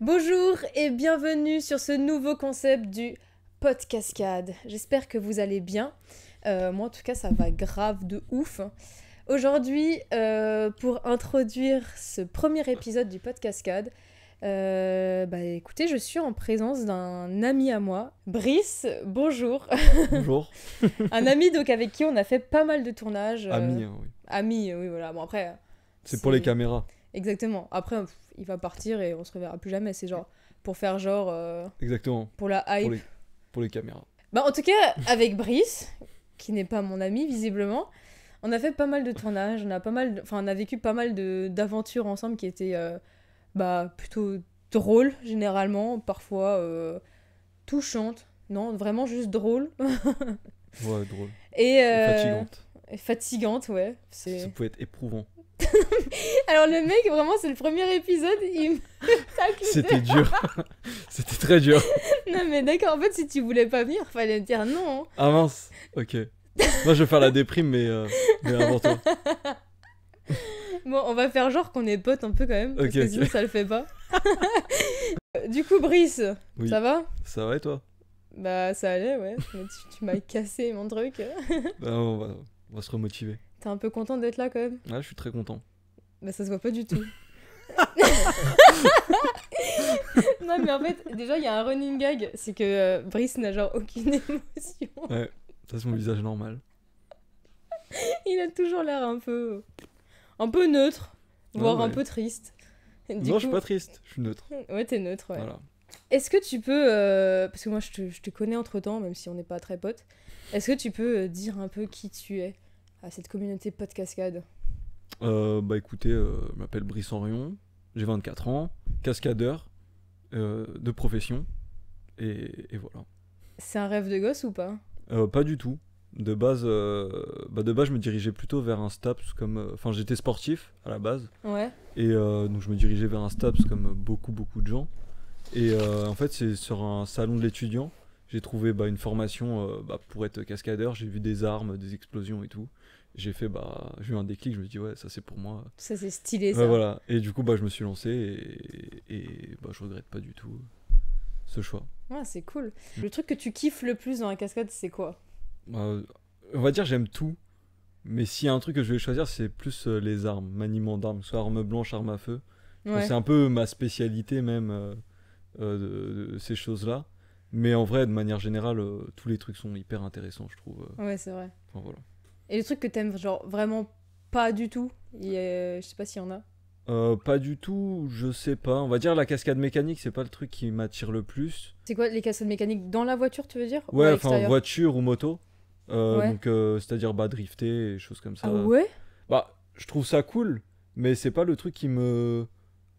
Bonjour et bienvenue sur ce nouveau concept du pod cascade. J'espère que vous allez bien. Euh, moi en tout cas ça va grave de ouf. Aujourd'hui euh, pour introduire ce premier épisode du pod euh, bah écoutez, je suis en présence d'un ami à moi, Brice. Bonjour. Bonjour. un ami donc avec qui on a fait pas mal de tournages. Ami, hein, oui. Ami, oui, voilà. Bon après. C'est pour les caméras. Exactement. Après, il va partir et on se reverra plus jamais. C'est genre pour faire genre. Euh, Exactement. Pour la hype. Pour les, caméras. Bah, en tout cas, avec Brice, qui n'est pas mon ami visiblement, on a fait pas mal de tournages. On a pas mal, enfin, on a vécu pas mal d'aventures ensemble qui étaient euh, bah plutôt drôles généralement, parfois euh, touchantes. Non, vraiment juste drôles. ouais, drôle. Et, et fatigante. ouais. Ça pouvait être éprouvant. Alors le mec, vraiment, c'est le premier épisode, il C'était dur. C'était très dur. non mais d'accord, en fait, si tu voulais pas venir, fallait dire non. Hein. Avance, ah, ok. Moi, je vais faire la déprime, mais, euh, mais avant toi. Bon, on va faire genre qu'on est potes un peu quand même, parce que sinon ça le fait pas. du coup, Brice, ça va Ça va et toi Bah, ça allait, ouais. tu, m'as cassé mon truc. bah, on va se remotiver. T'es un peu content d'être là quand même Ouais, je suis très content. Bah ça se voit pas du tout. non mais en fait, déjà il y a un running gag, c'est que euh, Brice n'a genre aucune émotion. Ouais, ça c'est mon visage normal. il a toujours l'air un peu... Un peu neutre, voire un peu triste. non, je suis pas triste, je suis neutre. Ouais, t'es neutre, ouais. Est-ce que tu peux, euh, parce que moi je te, je te, connais entre temps, même si on n'est pas très potes, est-ce que tu peux euh, dire un peu qui tu es à cette communauté de Cascade euh, Bah écoutez, euh, je m'appelle Brice Henrion, j'ai 24 ans, cascadeur euh, de profession, et, voilà. C'est un rêve de gosse ou pas Pas du tout. De base, bah de base, je me dirigeais plutôt vers un STAPS comme. Enfin, j'étais sportif à la base. Ouais. Et donc, je me dirigeais vers un STAPS comme beaucoup, beaucoup de gens. Et en fait, c'est sur un salon de l'étudiant j'ai trouvé bah, une formation euh, bah, pour être cascadeur, j'ai vu des armes, des explosions et tout. J'ai fait, bah, j'ai eu un déclic, je me suis dit, ouais, ça c'est pour moi. Ça c'est stylé, ça. voilà. Et du coup, bah, je me suis lancé et, et bah, je regrette pas du tout euh, ce choix. Ouais, c'est cool. Mm. Le truc que tu kiffes le plus dans la cascade, c'est quoi bah, On va dire, j'aime tout. Mais s'il y a un truc que je vais choisir, c'est plus euh, les armes, maniement d'armes, soit arme blanche, arme à feu. C'est un peu ma spécialité même, ces choses-là. Mais en vrai, de manière générale, euh, tous les trucs sont hyper intéressants, je trouve. Euh. Ouais, c'est vrai. voilà. Et les trucs que t'aimes, genre vraiment pas du tout, je sais pas s'il y en a. Euh, pas du tout, je sais pas. On va dire la cascade mécanique, c'est pas le truc qui m'attire le plus. C'est quoi les cascades mécaniques dans la voiture, tu veux dire Ouais, enfin voiture ou moto. Donc c'est-à-dire bah drifter et choses comme ça. Ah ouais Bah je trouve ça cool, mais c'est pas le truc qui me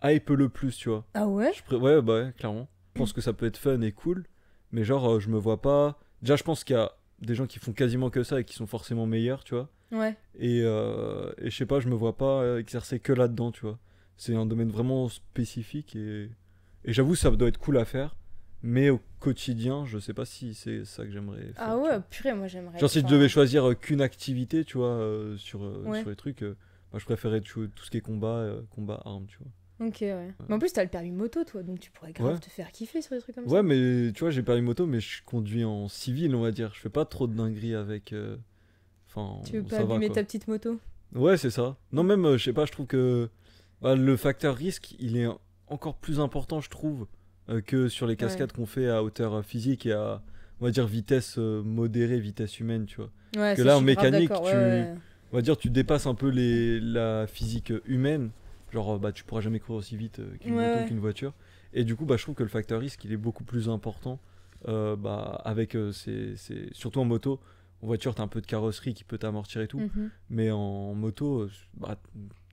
hype le plus, tu vois. Ah ouais je Ouais bah clairement. Je pense que ça peut être fun et cool, mais genre, euh, je me vois pas. Déjà, je pense qu'il y a des gens qui font quasiment que ça et qui sont forcément meilleurs, tu vois. Ouais. Et, euh, et je sais pas, je me vois pas exercer que là-dedans, tu vois. C'est un domaine vraiment spécifique et, et j'avoue, ça doit être cool à faire. Mais au quotidien, je sais pas si c'est ça que j'aimerais faire. Ah ouais, purée, moi j'aimerais. Genre, si je devais choisir euh, qu'une activité, tu vois, sur, sur les trucs, moi bah, je préférais tout, tout ce qui est combat, combat armes, tu vois. Ok, ouais. Mais en plus, t'as le permis moto, toi, donc tu pourrais grave te faire kiffer sur des trucs comme ça. Ouais, mais tu vois, j'ai permis moto, mais je conduis en civil, on va dire. Je fais pas trop de dingueries avec. Euh, enfin, tu veux pas abîmer ta petite moto Ouais, c'est ça. Non, même, euh, je sais pas, je trouve que bah, le facteur risque, il est encore plus important, je trouve, euh, que sur les cascades qu'on fait à hauteur physique et à, on va dire, vitesse modérée, vitesse humaine, tu vois. Ouais, que là, en mécanique, tu, on va dire, tu dépasses un peu les, la physique humaine Genre, euh, bah, tu pourras jamais courir aussi vite euh, qu'une qu'une voiture. Et du coup, bah, je trouve que le facteur risque, il est beaucoup plus important. Euh, bah, avec surtout en moto. En voiture, tu un peu de carrosserie qui peut t'amortir et tout. Mhm. Mais en moto, bah,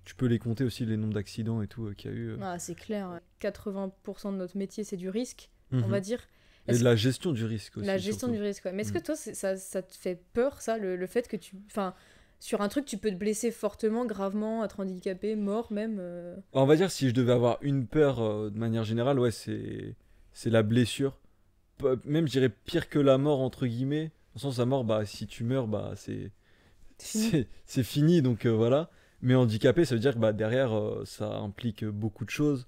tu peux les compter aussi, les nombres d'accidents et tout qu'il y a eu. Ah, c'est clair. 80% de notre métier, c'est du risque, on mhm. va dire. Et de la gestion du risque aussi. La gestion du risque, Mais est-ce que mhm. toi, ça, ça, te fait peur, ça, le, le fait que tu. Enfin, sur un truc, tu peux te blesser fortement, gravement, être handicapé, mort même. Euh. On va dire, si je devais avoir une peur euh, de manière générale, ouais, c'est, c'est la blessure. Même, je dirais, pire que la mort, entre guillemets. Dans le sens, la mort, bah, si tu meurs, bah, c'est, c'est, fini, donc euh, voilà. Mais handicapé, ça veut dire que bah, derrière, ça implique beaucoup de choses.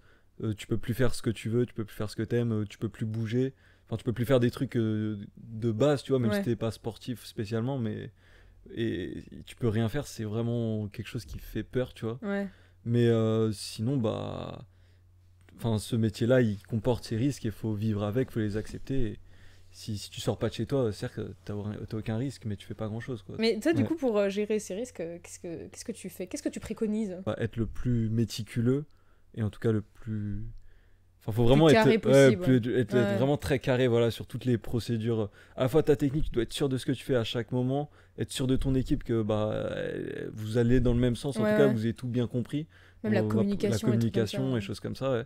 tu peux plus faire ce que tu veux, tu peux plus faire ce que t'aimes, tu peux plus bouger. Enfin, tu peux plus faire des trucs de base, tu vois, même si si t'es pas sportif spécialement, mais et tu peux rien faire, c'est vraiment quelque chose qui fait peur, tu vois. Mais euh, sinon, bah, enfin, ce métier-là, il comporte ses risques, il faut vivre avec, il faut les accepter. Si, si, tu sors pas de chez toi, certes, t'as aucun risque, mais tu fais pas grand chose. Quoi. Mais toi, du coup, pour euh, gérer ces risques, euh, qu'est-ce que tu fais Qu'est-ce que tu préconises bah, Être le plus méticuleux et en tout cas le plus. Enfin, faut vraiment être, Être, vraiment très carré voilà, sur toutes les procédures. À la fois ta technique, tu dois être sûr de ce que tu fais à chaque moment être sûr de ton équipe que bah, euh, vous allez dans le même sens, en tout cas, vous avez tout bien compris. Même la communication. La communication et, choses comme ça.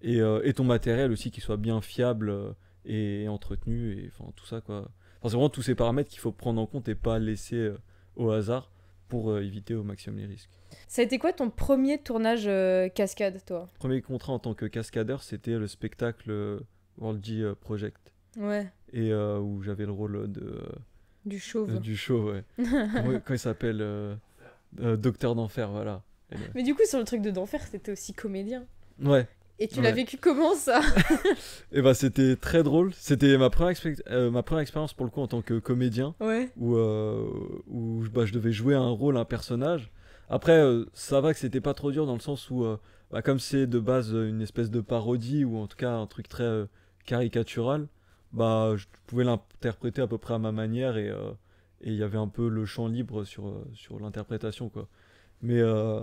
Et, euh, et, ton matériel aussi qui soit bien fiable euh, et, entretenu et enfin tout ça quoi enfin, c'est vraiment tous ces paramètres qu'il faut prendre en compte et pas laisser au hasard pour éviter au maximum les risques ça a été quoi ton premier tournage cascade toi premier contrat en tant que cascadeur c'était le spectacle World G Project ouais et où j'avais le rôle de du chauve. Euh, du chauve, ouais. Comment, il s'appelle euh, euh, Docteur d'enfer, voilà. Mais du coup, sur le truc de d'enfer, c'était aussi comédien. Ouais. Et tu l'as vécu comment ça Et eh ben, c'était très drôle. C'était ma première, ma première expérience pour le coup en tant que comédien. Ouais. Où, bah, je devais jouer un rôle, un personnage. Après, ça va que c'était pas trop dur dans le sens où, bah, comme c'est de base une espèce de parodie ou en tout cas un truc très caricatural, bah, je pouvais l'interpréter à peu près à ma manière et euh, il y avait un peu le champ libre sur, euh, sur l'interprétation, quoi. Mais, euh,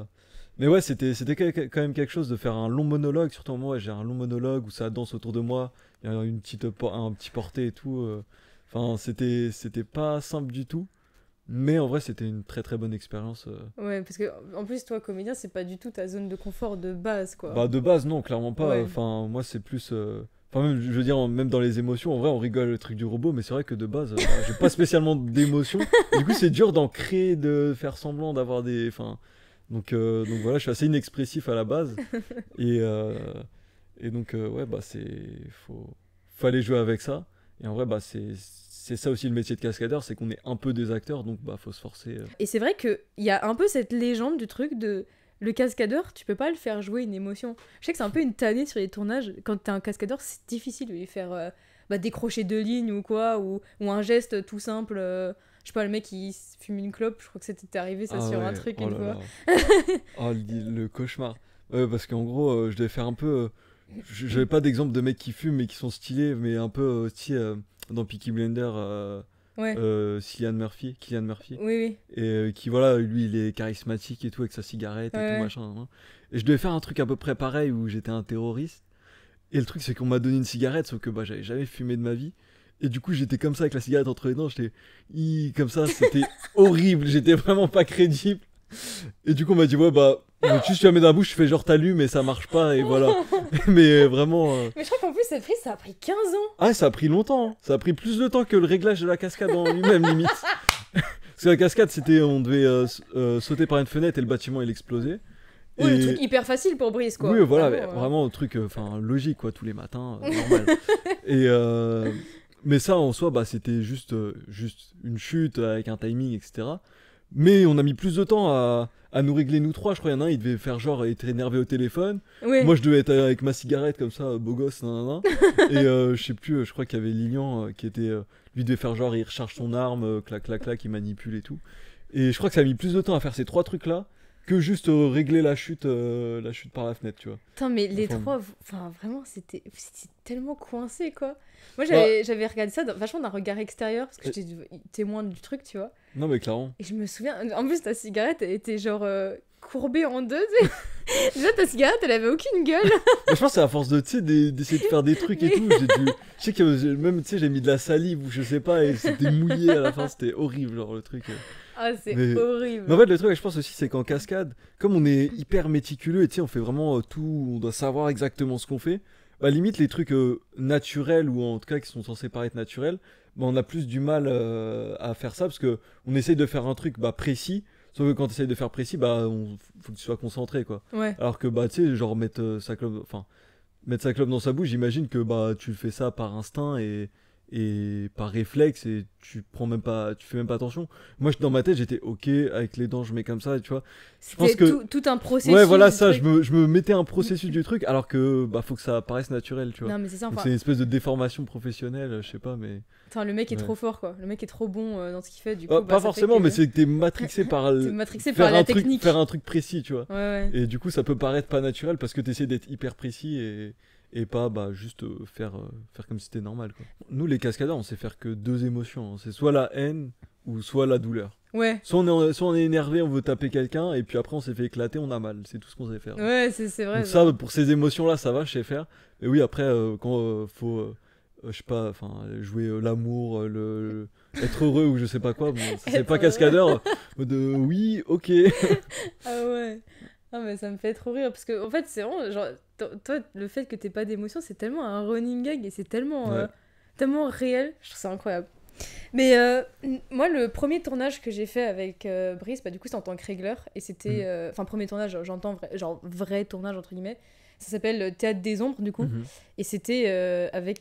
mais ouais, c'était quand même quelque chose de faire un long monologue, surtout moi, j'ai un long monologue où ça danse autour de moi, il y a une petite, un petit porté et tout. Enfin, c'était c'était pas simple du tout. Mais en vrai, c'était une très très bonne expérience. Ouais, parce que en plus, toi, comédien, c'est pas du tout ta zone de confort de base, quoi. Bah, de base, non, clairement pas. Enfin, moi, c'est plus. Enfin, même, je veux dire, même dans les émotions, en vrai, on rigole le truc du robot, mais c'est vrai que de base, je euh, j'ai pas spécialement d'émotions. Du coup, c'est dur d'en créer, de faire semblant d'avoir des. Enfin, donc, euh, donc voilà, je suis assez inexpressif à la base. Et, euh, et donc, ouais, bah, c'est. Faut, fallait jouer avec ça. Et en vrai, bah, c'est ça aussi le métier de cascadeur, c'est qu'on est un peu des acteurs, donc bah faut se forcer. Et c'est vrai qu'il y a un peu cette légende du truc de le cascadeur, tu peux pas le faire jouer une émotion. Je sais que c'est un peu une tannée sur les tournages. Quand t'es un cascadeur, c'est difficile de lui faire euh, bah, décrocher deux lignes ou quoi, ou, un geste tout simple. Euh, je sais pas, le mec qui fume une clope, je crois que c'était arrivé ça ah sur un truc oh une fois. oh le, cauchemar. Ouais, parce qu'en gros, euh, je devais faire un peu. J'avais pas d'exemple de mecs qui fument mais qui sont stylés, mais un peu aussi dans Peaky Blender ouais. Euh, Cillian Murphy, Murphy, et euh, qui voilà, lui il est charismatique et tout avec sa cigarette et tout machin. je devais faire un truc à peu près pareil où j'étais un terroriste. Et le truc c'est qu'on m'a donné une cigarette sauf que bah j'avais jamais fumé de ma vie. Et du coup, j'étais comme ça avec la cigarette entre les dents, j'étais comme ça, c'était horrible, j'étais vraiment pas crédible. Et du coup, on m'a dit, ouais, bah, donc, juste tu la mets dans la bouche, tu fais genre t'allumes mais ça marche pas et voilà. mais euh, vraiment. Euh. Mais je crois qu'en plus, cette prise, ça a pris 15 ans. Ah, ça a pris longtemps. Hein. Ça a pris plus de temps que le réglage de la cascade en lui-même, limite. Parce que la cascade, c'était on devait euh, sauter par une fenêtre et le bâtiment il explosait. Oui, le truc hyper facile pour Brice, quoi. Oui, voilà, Vraiment, un truc enfin logique, quoi, tous les matins, normal. et, euh, mais ça, en soi, bah, c'était juste, juste une chute avec un timing, etc. Mais on a mis plus de temps à, à nous régler nous trois. Je crois qu'il y en a un, il devait faire genre être énervé au téléphone. Moi, je devais être euh, avec ma cigarette comme ça, beau gosse, et euh, je sais plus, euh, je crois qu'il y avait Lilian qui était. lui devait faire genre, il recharge son arme, clac, clac, clac, il manipule et tout. Et je crois que ça a mis plus de temps à faire ces trois trucs-là que juste régler la chute, la chute par la fenêtre, tu vois. Putain, mais les trois, enfin vraiment, c'était tellement coincé, quoi. Moi, bah j'avais regardé ça vachement d'un regard extérieur, parce que j'étais témoin du truc, tu vois. Non, mais clairement. Et je me souviens, en plus, ta cigarette était genre euh, courbée en deux. Déjà, ta cigarette, elle avait aucune gueule. je pense que c'est à force de, d'essayer de faire des trucs et tout. Je sais que même, tu sais, j'ai mis de la salive ou je sais pas, et c'était mouillé à la fin, c'était horrible, genre le truc. Ah, c'est horrible. Mais en fait, le truc, je pense aussi, c'est qu'en cascade, comme on est hyper méticuleux et tu sais, on fait vraiment euh, tout, on doit savoir exactement ce qu'on fait, bah limite, les trucs euh, naturels ou en tout cas qui sont censés paraître naturels, on a plus du mal euh, à faire ça parce que on essaye de faire un truc bah, précis. Sauf que quand tu essayes de faire précis, bah, on, faut que tu sois concentré, quoi. Alors que, bah, tu sais, genre, mettre euh, sa club enfin, mettre sa club dans sa bouche, j'imagine que, bah, tu fais ça par instinct et, et par réflexe et tu prends même pas tu fais même pas attention moi dans ma tête j'étais ok avec les dents je mets comme ça tu vois je pense que tout, un processus ouais voilà ça je me, je me mettais un processus du truc alors que bah faut que ça paraisse naturel tu vois non mais c'est une espèce de déformation professionnelle euh, je sais pas mais Attends, le mec est trop fort quoi le mec est trop bon euh, dans ce qu'il fait du oh, coup pas bah, forcément mais c'est que t'es matrixé par es matrixé par un technique truc, faire un truc précis tu vois et du coup ça peut paraître pas naturel parce que t'essaies d'être hyper précis et et pas bah, juste euh, faire, euh, faire comme si c'était normal. Quoi. Nous, les cascadeurs, on sait faire que deux émotions. Hein. C'est soit la haine ou soit la douleur. Ouais. Soit on, est, soit on est énervé, on veut taper quelqu'un, et puis après on s'est fait éclater, on a mal. C'est tout ce qu'on sait faire. Hein. Ouais, c'est vrai. ça, pour ces émotions-là, ça va, je sais faire. Mais oui, après, euh, quand il faut, je sais pas, enfin, jouer l'amour, le, être heureux ou je sais pas quoi, c'est pas cascadeur. de oui, ok. ah ouais. Non, ah, mais ça me fait trop rire parce que, en fait, c'est vraiment genre, toi, le fait que t'aies pas d'émotion, c'est tellement un running gag et c'est tellement, euh, tellement réel. Je trouve ça incroyable. Mais euh, moi, le premier tournage que j'ai fait avec euh, Brice, bah, du coup, c'est en tant que régleur. Et c'était. Mhm. Enfin, premier tournage, j'entends genre vrai tournage, entre guillemets. Ça s'appelle Théâtre des Ombres, du coup. Mhm. Et c'était avec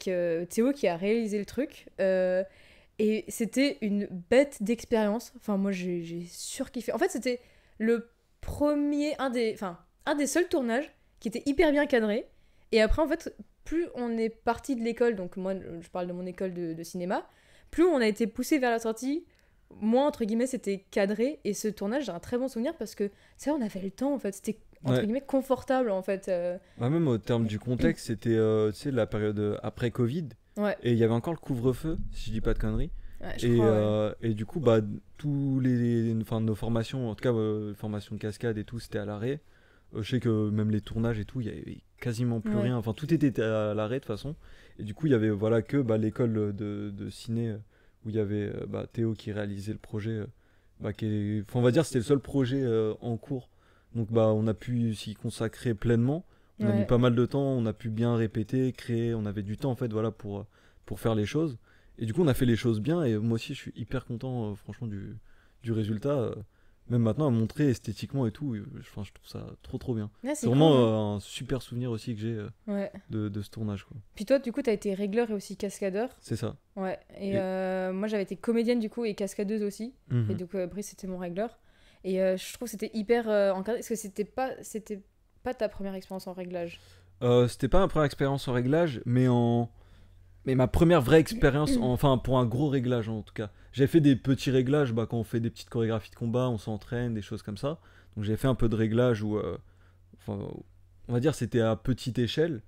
Théo qui a réalisé le truc. et c'était une bête d'expérience. Enfin, moi, j'ai surkiffé. En fait, c'était le premier, un des, enfin, un des seuls tournages qui était hyper bien cadré. Et après, en fait, plus on est parti de l'école, donc moi, je parle de mon école de, cinéma, plus on a été poussé vers la sortie, moins, entre guillemets, c'était cadré. Et ce tournage, j'ai un très bon souvenir parce que, ça, on avait le temps, en fait. C'était entre guillemets confortable en fait. Euh. même au terme du contexte, c'était euh, sais la période euh, après Covid. Et il y avait encore le couvre-feu, si je dis pas de conneries et, euh, et, du coup, bah, tous les, enfin, nos formations, en tout cas, les euh, formation de cascade et tout, c'était à l'arrêt. Euh, je sais que même les tournages et tout, il y avait quasiment plus rien. Enfin, tout était à l'arrêt de toute façon. Et du coup, il y avait voilà que bah, l'école de, de, ciné où il y avait bah, Théo qui réalisait le projet. Bah, on va dire c'était le seul projet en cours. Donc, bah, on a pu s'y consacrer pleinement. On a mis pas mal de temps, on a pu bien répéter, créer. On avait du temps en fait, voilà, pour pour faire les choses. Et du coup, on a fait les choses bien. Et moi aussi, je suis hyper content, euh, franchement, du, du résultat. Euh, même maintenant, à montrer esthétiquement et tout, euh, je, je trouve ça trop, trop bien. c'est vraiment un super souvenir aussi que j'ai de, de, ce tournage. Puis toi, du coup, tu as été régleur et aussi cascadeur. C'est ça. Ouais. Et, moi, j'avais été comédienne, du coup, et cascadeuse aussi. Mhm. Et donc, euh, Brice, c'était mon régleur. Et je trouve que c'était hyper encadré. Parce que c'était pas, pas ta première expérience en réglage C'était pas ma première expérience en réglage, mais en mais ma première vraie expérience, mm. enfin pour un gros réglage en tout cas. J'ai fait des petits réglages bah, quand on fait des petites chorégraphies de combat, on s'entraîne, des choses comme ça. Donc j'ai fait un peu de réglage où, euh, on va dire c'était à petite échelle,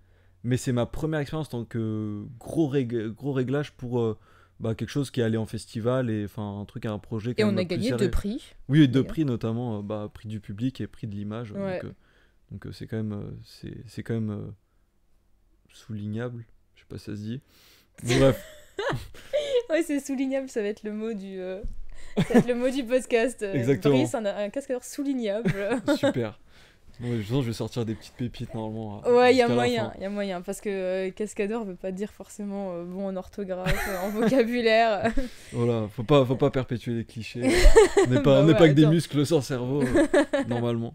mais c'est ma première expérience en tant que gros, gros réglage pour euh, bah, quelque chose qui allait en festival et enfin un truc, un projet. Et on a gagné deux prix. Oui, deux prix notamment, euh, bah, prix du public et prix de l'image. Donc c'est quand même, c'est quand même soulignable. Je sais pas si ça se dit. Bref. Oui, c'est soulignable, ça va être le mot du. Euh, ça le mot du podcast. Euh, Exactement. un, un soulignable. Super. Ouais, je vais sortir des petites pépites normalement. Euh, ouais, il y a moyen, il y a moyen, parce que Cascador euh, cascadeur veut pas dire forcément euh, bon en orthographe, en vocabulaire. voilà, faut pas, faut pas perpétuer les clichés. on n'est pas, bah, pas que des muscles sans cerveau, normalement.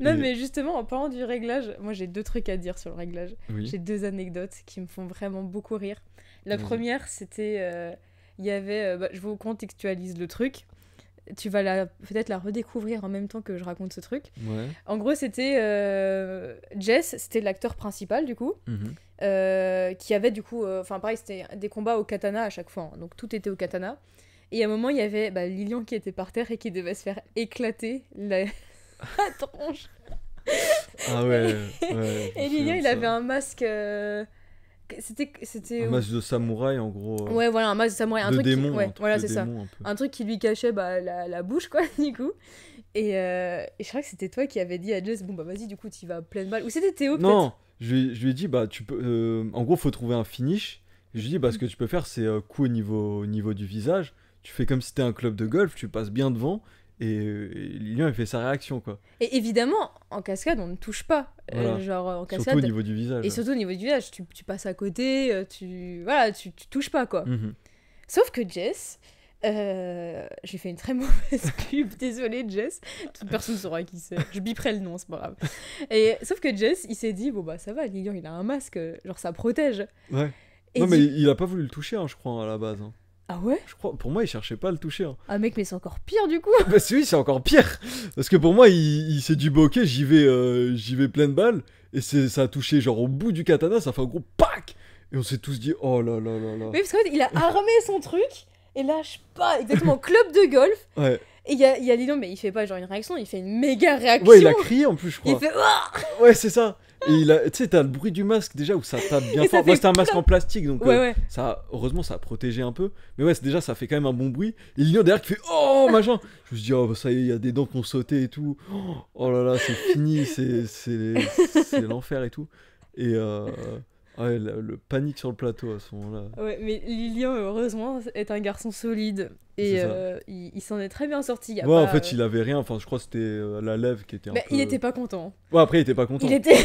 Non, mais justement, en parlant du réglage, moi j'ai deux trucs à dire sur le réglage. J'ai deux anecdotes qui me font vraiment beaucoup rire. La première, c'était, il y avait, bah, je vous contextualise le truc tu vas la, peut-être la redécouvrir en même temps que je raconte ce truc. En gros, c'était euh, Jess, c'était l'acteur principal du coup, mhm. euh, qui avait du coup, euh, enfin pareil, c'était des combats au katana à chaque fois, hein. donc tout était au katana. Et à un moment, il y avait bah, Lilian qui était par terre et qui devait se faire éclater la, tronche. Ah ouais. et Lilian, il avait un masque c'était c'était un masque de samouraï en gros euh, ouais voilà un masque de samouraï un truc démon, qui... un truc qui lui cachait bah, la, bouche quoi du coup euh, et, je crois que c'était toi qui avais dit à Jess bon bah vas-y du coup tu vas pleine balle ou c'était Théo non je, lui, ai dit bah tu peux euh, en gros faut trouver un finish je lui ai dit bah ce que tu peux faire c'est coup au niveau au niveau du visage tu fais comme si t'étais un club de golf tu passes bien devant et, euh, Lyon a il fait sa réaction, quoi. Et évidemment, en cascade, on ne touche pas. Euh, genre, en cascade. Surtout au niveau du visage. Et surtout au niveau du visage, tu, passes à côté, euh, tu. Voilà, tu, touches pas, quoi. Mhm. Sauf que Jess. j'ai fait une très mauvaise pub, désolée Jess. Toute personne saura qui c'est. Je biperai le nom, c'est pas grave. Et sauf que Jess, il s'est dit bon bah ça va, Lilian il a un masque, genre ça protège. Ouais. non mais il a pas voulu le toucher, hein, je crois à la base. Hein. Ah ouais pour moi, il cherchait pas à le toucher. Hein. Ah mec, mais c'est encore pire du coup Bah oui, c'est encore pire Parce que pour moi, il, s'est dit, bah, ok, j'y vais, plein euh, j'y vais balles et c'est, ça a touché genre au bout du katana, ça fait un gros PAC Et on s'est tous dit, oh là là là là Mais parce qu'en il a armé son truc, et lâche pas, exactement, club de golf Ouais. Et il y a, y a mais il fait pas genre une réaction, il fait une méga réaction. Ouais, il a crié en plus, je crois. Il fait. Ouais, c'est ça. Et il tu sais, t'as le bruit du masque déjà où ça tape bien fort. Moi, c'était un masque en plastique, donc euh, ça, heureusement, ça a protégé un peu. Mais ouais, déjà, ça fait quand même un bon bruit. Et a derrière qui fait Oh machin Je me dis, oh, ça y est, il y a des dents qui ont sauté et tout. Oh là là, c'est fini, c'est l'enfer et tout. Et. Euh, ah ouais, le, panique sur le plateau à ce moment-là. Ouais, mais Lilian, heureusement, est un garçon solide. Et euh, il, s'en est très bien sorti. ouais, en fait, euh, il avait rien. Enfin, je crois que c'était euh, la lèvre qui était un train bah, peu... Il était pas content. Ouais, après, il était pas content. Il était.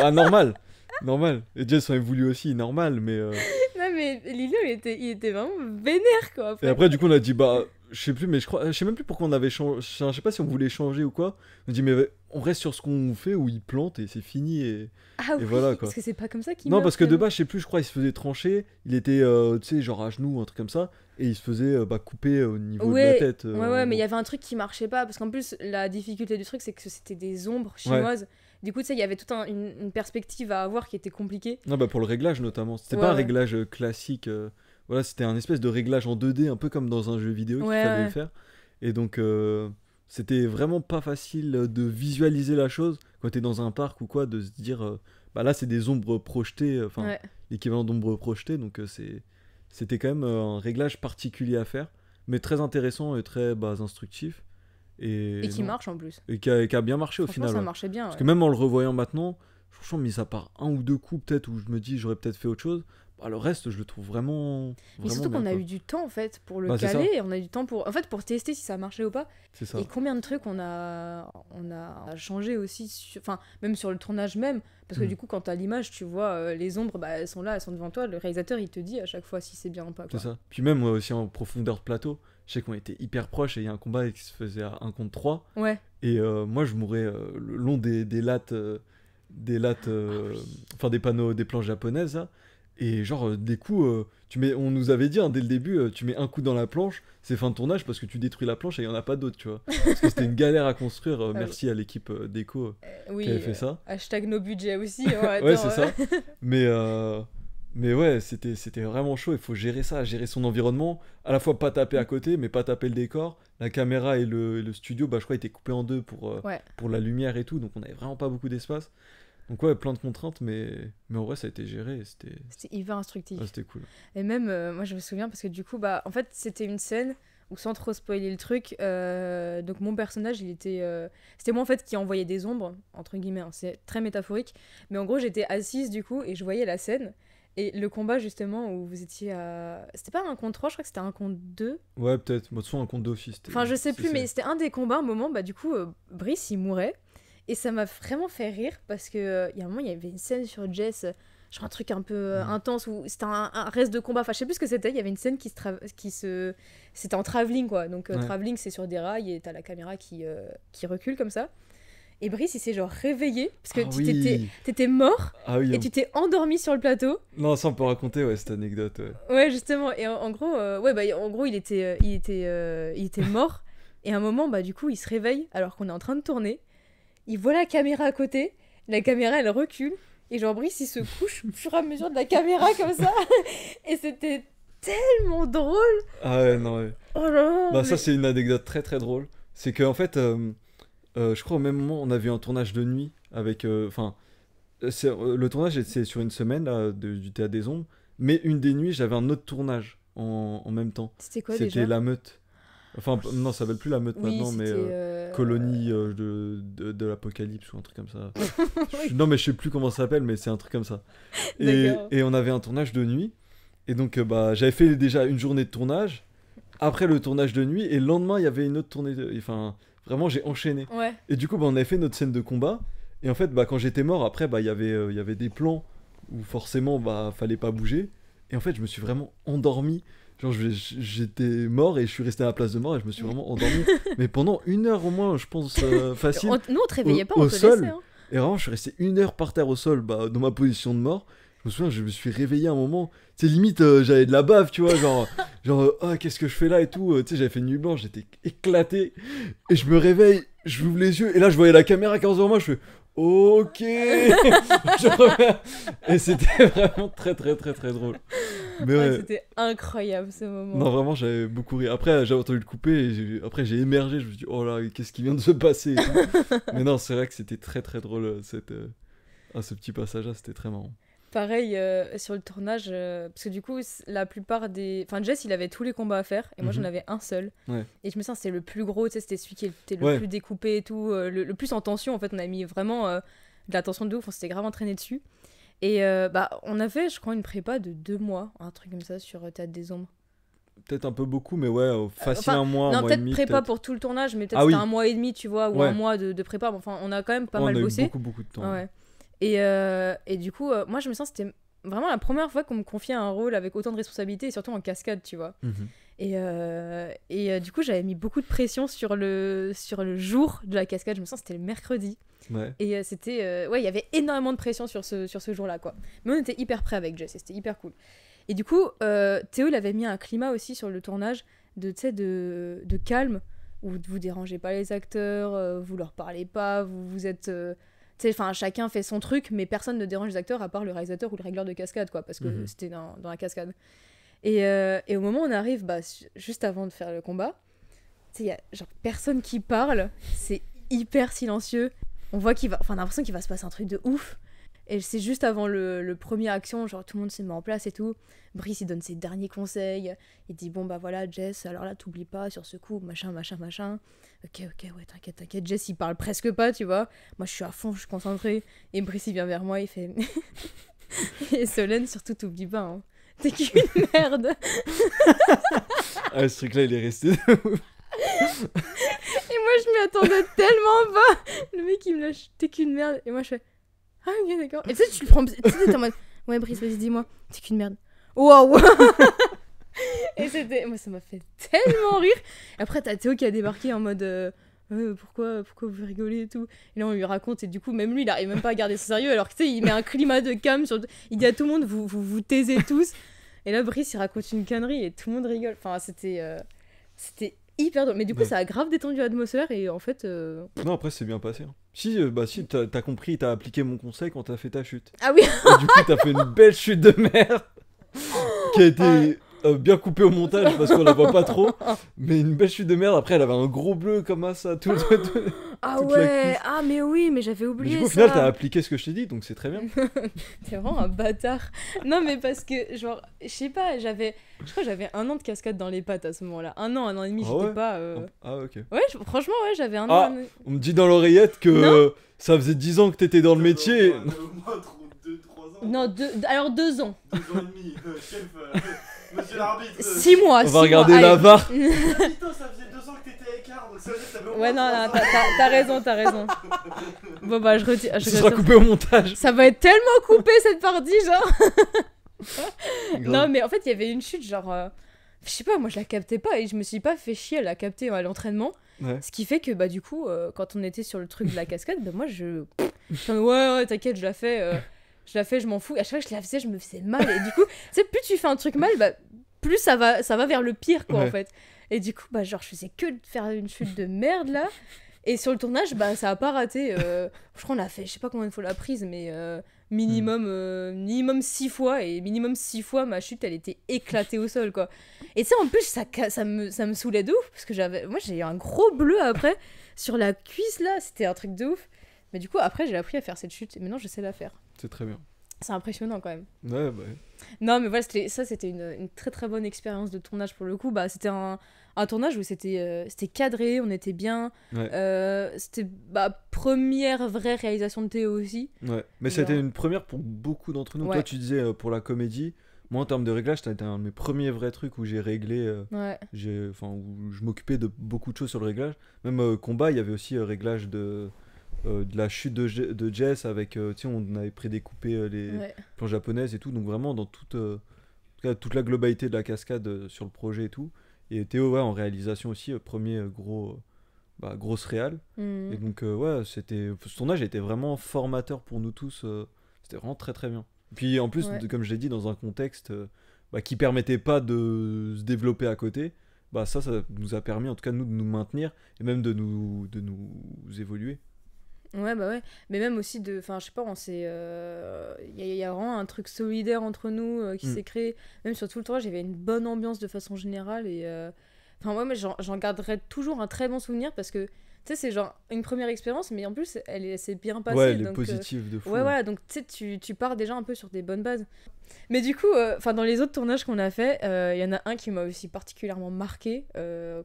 Ah, normal! Normal. Et Jess en voulu aussi, normal, mais. Non, mais Lilian, il était, il était vraiment vénère, quoi. Et après, du coup, on a dit, bah, je sais plus, mais je crois, je sais même plus pourquoi on avait changé. Je sais pas si on voulait changer ou quoi. On dit, mais on reste sur ce qu'on fait où il plante et c'est fini et, ah et voilà quoi. Parce que c'est pas comme ça qu'il. Non, parce que de base, je sais plus, je crois, il se faisait trancher. Il était, euh, tu sais, genre à genoux, un truc comme ça, et il se faisait euh, bah, couper euh, au niveau de la tête. ouais, ouais, mais il y avait un truc qui marchait pas parce qu'en plus, la difficulté du truc, c'est que c'était des ombres chinoises. Du coup, tu sais, il y avait toute une, perspective à avoir qui était compliquée. Non, bah pour le réglage notamment. C'était pas un réglage classique voilà, c'était un espèce de réglage en 2D, un peu comme dans un jeu vidéo qu'il fallait faire. Et donc, euh, c'était vraiment pas facile de visualiser la chose quand t'es dans un parc ou quoi, de se dire, euh, bah là, c'est des ombres projetées, euh, enfin, l'équivalent d'ombres projetées. Donc, c'était quand même un réglage particulier à faire, mais très intéressant et très bah, instructif. Et, qui marche en plus. Et qui a, bien marché au final. bien. Parce que même en le revoyant maintenant, franchement, mis à part un ou deux coups peut-être où je me dis j'aurais peut-être fait autre chose, alors ah, le reste, je le trouve vraiment. Mais surtout qu'on a eu du temps en fait pour le bah, caler, on a du temps pour en fait pour tester si ça marchait ou pas. Ça. Et combien de trucs on a on a changé aussi, enfin même sur le tournage même, parce que hmm. du coup quand t'as l'image, tu vois euh, les ombres, bah, elles sont là, elles sont devant toi. Le réalisateur il te dit à chaque fois si c'est bien ou pas. C'est ça. Puis même moi aussi en profondeur de plateau, je sais qu'on était hyper proche et il y a un combat qui se faisait à 1 contre 3. Ouais. Et euh, moi je mourais euh, le long des, des lattes, des lattes, ah enfin des panneaux, des planches japonaises là. Et genre, euh, des coups, euh, tu mets, on nous avait dit hein, dès le début, euh, tu mets un coup dans la planche, c'est fin de tournage parce que tu détruis la planche et il n'y en a pas d'autres, tu vois. Parce que c'était une galère à construire. Ah merci à l'équipe déco qui avait fait ça. hashtag nos budgets aussi. Hein, ouais, c'est ça. Hein. Mais, mais ouais, c'était, c'était vraiment chaud. Il faut gérer ça, gérer son environnement. À la fois pas taper à mm. côté, mais pas taper le décor. La caméra et le, studio, bah, je crois, étaient coupés en deux pour, pour la lumière et tout. Donc on n'avait vraiment pas beaucoup d'espace. Donc ouais, plein de contraintes, mais, mais en vrai, ça a été géré. C'était hyper instructif. c'était cool. Et même, euh, moi, je me souviens parce que du coup, bah, en fait, c'était une scène où, sans trop spoiler le truc, euh, donc mon personnage, il était, euh, c'était moi en fait qui envoyait des ombres entre guillemets. Hein, c'est très métaphorique, mais en gros, j'étais assise du coup et je voyais la scène. Et le combat justement où vous étiez à... C'était pas un contre 3, je crois que c'était un contre 2. Ouais peut-être, moi de un contre 2 aussi. Enfin je sais plus, mais c'était un des combats, un moment, bah du coup, Brice il mourait. Et ça m'a vraiment fait rire parce que euh, il y a un moment, il y avait une scène sur Jess, euh, genre un truc un peu euh, intense où c'était un, reste de combat. Enfin, je sais plus ce que c'était. Il y avait une scène qui se, qui se, c'était en travelling quoi. Donc travelling, c'est sur des rails et t'as la caméra qui qui recule comme ça. Et Brice, il s'est genre réveillé parce que ah tu t'étais mort ah et tu t'es endormi sur le plateau. Non, ça on peut raconter ouais cette anecdote. Ouais, justement. Et en, gros, ouais bah en gros il était il était il était mort. et à un moment, bah, du coup, il se réveille alors qu'on est en train de tourner il voit la caméra à côté, la caméra elle recule, et Jean-Brice il se couche au fur et à mesure de la caméra comme ça, et c'était tellement drôle. Ah ouais, non, Oh là, bah, Ça, c'est une anecdote très très drôle. C'est qu'en en fait, euh, euh, je crois au même moment, on vu un tournage de nuit avec. Euh, enfin, le tournage, c'est sur une semaine du Théâtre des Ombres, mais une des nuits, j'avais un autre tournage en, en même temps. C'était quoi C'était La Meute. Enfin, non, ça s'appelle plus la meute maintenant, mais euh, euh, colonie euh, de, de, l'apocalypse ou un truc comme ça. non, mais je sais plus comment ça s'appelle, mais c'est un truc comme ça. Et, on avait un tournage de nuit. Et donc, bah, j'avais fait déjà une journée de tournage. Après le tournage de nuit, et le lendemain, il y avait une autre tournée. Enfin, vraiment, j'ai enchaîné. Et du coup, bah, on avait fait notre scène de combat. Et en fait, bah, quand j'étais mort, après, bah, il y avait, il y avait des plans où forcément, bah, fallait pas bouger. Et en fait, je me suis vraiment endormi. Genre, j'étais mort et je suis resté à la place de mort et je me suis vraiment endormi. mais pendant une heure au moins, je pense, euh, facile. nous, on te réveillait pas, on au te sol. Laissait, hein. Et vraiment, je suis resté une heure par terre au sol, bah, dans ma position de mort. Je me souviens, je me suis réveillé un moment. Tu sais, limite, euh, j'avais de la bave, tu vois, genre, genre, oh, qu'est-ce que je fais là et tout. Euh, tu sais, j'avais fait une nuit blanche, j'étais éclaté. Et je me réveille, je les yeux, et là, je voyais la caméra à 15 en moi, je fais, Ok Et c'était vraiment très très très très drôle. C'était incroyable ce moment. Non, vraiment, j'avais beaucoup ri. Après, j'avais entendu le couper et après, j'ai émergé. Je me suis dit, oh là, qu'est-ce qui vient de se passer Mais non, c'est vrai que c'était très très drôle euh, cette, euh, ah, ce petit passage-là, c'était très marrant pareil euh, sur le tournage, euh, parce que du coup, la plupart des. Enfin, Jess, il avait tous les combats à faire, et moi, j'en mhm. avais un seul. Et je me sens, c'était le plus gros, tu sais, c'était celui qui était le plus découpé et tout, euh, le, plus en tension. En fait, on a mis vraiment de la tension de ouf, on s'était grave entraîné dessus. Et bah, on a fait, je crois, une prépa de deux mois, un truc comme ça, sur Théâtre des Ombres. Peut-être un peu beaucoup, mais ouais, facile un mois. Non, peut-être prépa pour tout le tournage, mais peut-être ah un mois et demi, tu vois, ou un mois de, prépa. Enfin, on a quand même pas mal bossé. beaucoup, beaucoup de temps. ouais et, euh, et du coup, euh, moi, je me sens que c'était vraiment la première fois qu'on me confiait un rôle avec autant de responsabilités et surtout en cascade, tu vois. Mhm. Et, euh, et du coup, j'avais mis beaucoup de pression sur le, sur le jour de la cascade. Je me sens c'était le mercredi. Et c'était. ouais, il y avait énormément de pression sur ce, sur ce jour-là, quoi. Mais on était hyper prêts avec Jess c'était hyper cool. Et du coup, Théo, il avait mis un climat aussi sur le tournage de, de, de calme, où vous dérangez pas les acteurs, vous leur parlez pas, vous, vous êtes enfin, chacun fait son truc, mais personne ne dérange les acteurs à part le réalisateur ou le régleur de cascade, quoi, parce que mhm. c'était dans, la cascade. Euh, et, au moment où on arrive, bah, juste avant de faire le combat, c'est il a genre personne qui parle, c'est hyper silencieux. On voit qu'il va, enfin, l'impression qu'il va se passer un truc de ouf. Et c'est juste avant le, le, premier action, genre tout le monde se met en place et tout. Brice il donne ses derniers conseils. Il dit Bon bah voilà, Jess, alors là t'oublies pas sur ce coup, machin, machin, machin. Ok, ok, ouais, t'inquiète, t'inquiète. Jess il parle presque pas, tu vois. Moi je suis à fond, je suis concentrée. Et Brice il vient vers moi, il fait Et Solène, surtout t'oublies pas, hein. T'es qu'une merde Ah, ce truc-là il est resté. et moi je m'y attendais tellement pas. Le mec il me lâche, t'es qu'une merde. Et moi je fais ah, ok, d'accord. Et tu sais, tu le prends. Tu sais, t'es en mode. Ouais, Brice, vas-y, dis-moi. T'es qu'une merde. Waouh Et c'était. Moi, ça m'a fait tellement rire. Après, t'as Théo qui a débarqué en mode. Euh, euh, pourquoi, pourquoi vous rigolez et tout Et là, on lui raconte, et du coup, même lui, il n'arrive même pas à garder son sérieux, alors que tu sais, il met un climat de calme. Sur... Il dit à tout le monde, vous vous, vous taisez tous. Et là, Brice, il raconte une connerie et tout le monde rigole. Enfin, c'était. Euh, c'était hyper Mais du coup, ça a grave détendu l'atmosphère et en fait. Euh, non, après, c'est bien passé. Hein. Si, euh, bah, si, t'as compris, t'as appliqué mon conseil quand t'as fait ta chute. Ah oui et Du coup, t'as fait une belle chute de mer qui a été euh, bien coupé au montage parce qu'on la voit pas trop. Mais une belle chute de merde. Après, elle avait un gros bleu comme ça. Tout, ah ouais, ah mais oui, mais j'avais oublié. Mais du coup, au final, t'as appliqué ce que je t'ai dit, donc c'est très bien. T'es vraiment un bâtard. non, mais parce que, genre, je sais pas, j'avais. Je crois que j'avais un an de cascade dans les pattes à ce moment-là. Un an, un an et demi, je ah j'étais pas. Euh, ah, ah ok. Ouais, franchement, ouais, j'avais un an. Ah, on me dit dans l'oreillette que ça faisait 10 ans que t'étais dans le euh, métier. Non, deux... alors deux ans. 2 ans et demi. Chef, 6 mois. On va regarder là-bas. ça faisait 2 ans que t'étais à Ouais, non, t'as raison, t'as raison. Bon, bah, je retire. ça coupé au montage. Ça va être tellement coupé cette partie, genre. non, mais en fait, il y avait une chute, genre. Euh, je sais pas, moi je la captais pas et je me suis pas fait chier à la capter à l'entraînement. Ce qui fait que bah du coup, euh, quand on était sur le truc de la cascade, bah, moi je. ouais, ouais, t'inquiète, je la fais. Euh je la fais, je m'en fous. à chaque fois que je la faisais, je me faisais mal. Et du coup, tu plus tu fais un truc mal, bah, plus ça va, ça va vers le pire, quoi, en fait. Et du coup, bah, genre, je faisais que de faire une chute de merde, là. Et sur le tournage, bah, ça a pas raté. je crois qu'on l'a fait, je sais pas combien de fois la prise, mais euh, minimum, hmm. euh, minimum six fois. Et minimum six fois, ma chute, elle était éclatée au sol, quoi. Et ça, en plus, ça, ça, me, ça me saoulait de ouf, parce que j'avais, moi, j'ai eu un gros bleu après sur la cuisse, là. C'était un truc de ouf. Mais du coup, après, j'ai appris à faire cette chute. Et maintenant, je sais la faire. C'est très bien. C'est impressionnant quand même. Ouais, bah ouais. Non, mais voilà, ça c'était une, très très bonne expérience de tournage pour le coup. Bah, c'était un, tournage où euh, c'était cadré, on était bien. Euh, c'était bah, première vraie réalisation de Théo aussi. Ouais, mais c'était une première pour beaucoup d'entre nous. Toi, tu disais euh, pour la comédie. Moi, en termes de réglage, c'était un de mes premiers vrais trucs où j'ai réglé. ouais. Enfin, où je m'occupais de beaucoup de choses sur le réglage. Même combat, il y avait aussi réglage de. Euh, de la chute de, de Jess avec, euh, tu sais, on avait prédécoupé euh, les plans japonaises et tout. Donc vraiment dans toute, toute la globalité de la cascade sur le projet et tout. Et Théo, ouais, en réalisation aussi, premier gros, bah, grosse réal. Mm. Et donc, ouais, c'était, ce tournage était vraiment formateur pour nous tous. c'était vraiment très très bien. Puis en plus, comme je l'ai dit, dans un contexte bah, qui permettait pas de se développer à côté. Bah ça, ça nous a permis en tout cas nous de nous maintenir et même de nous, de nous évoluer. Ouais, bah ouais. Mais même aussi de. Enfin, je sais pas, on s'est. Euh, il y, a vraiment un truc solidaire entre nous euh, qui mm. s'est créé. Même sur tout le tournage, j'avais une bonne ambiance de façon générale. Et. Euh, enfin, ouais, moi, j'en garderai toujours un très bon souvenir parce que tu sais, c'est genre une première expérience, mais en plus, elle s'est bien passée. Ouais, elle est euh, positive de fou. Ouais, ouais, donc tu tu pars déjà un peu sur des bonnes bases. Mais du coup, euh, enfin dans les autres tournages qu'on a fait, euh, il y en a un qui m'a aussi particulièrement marqué,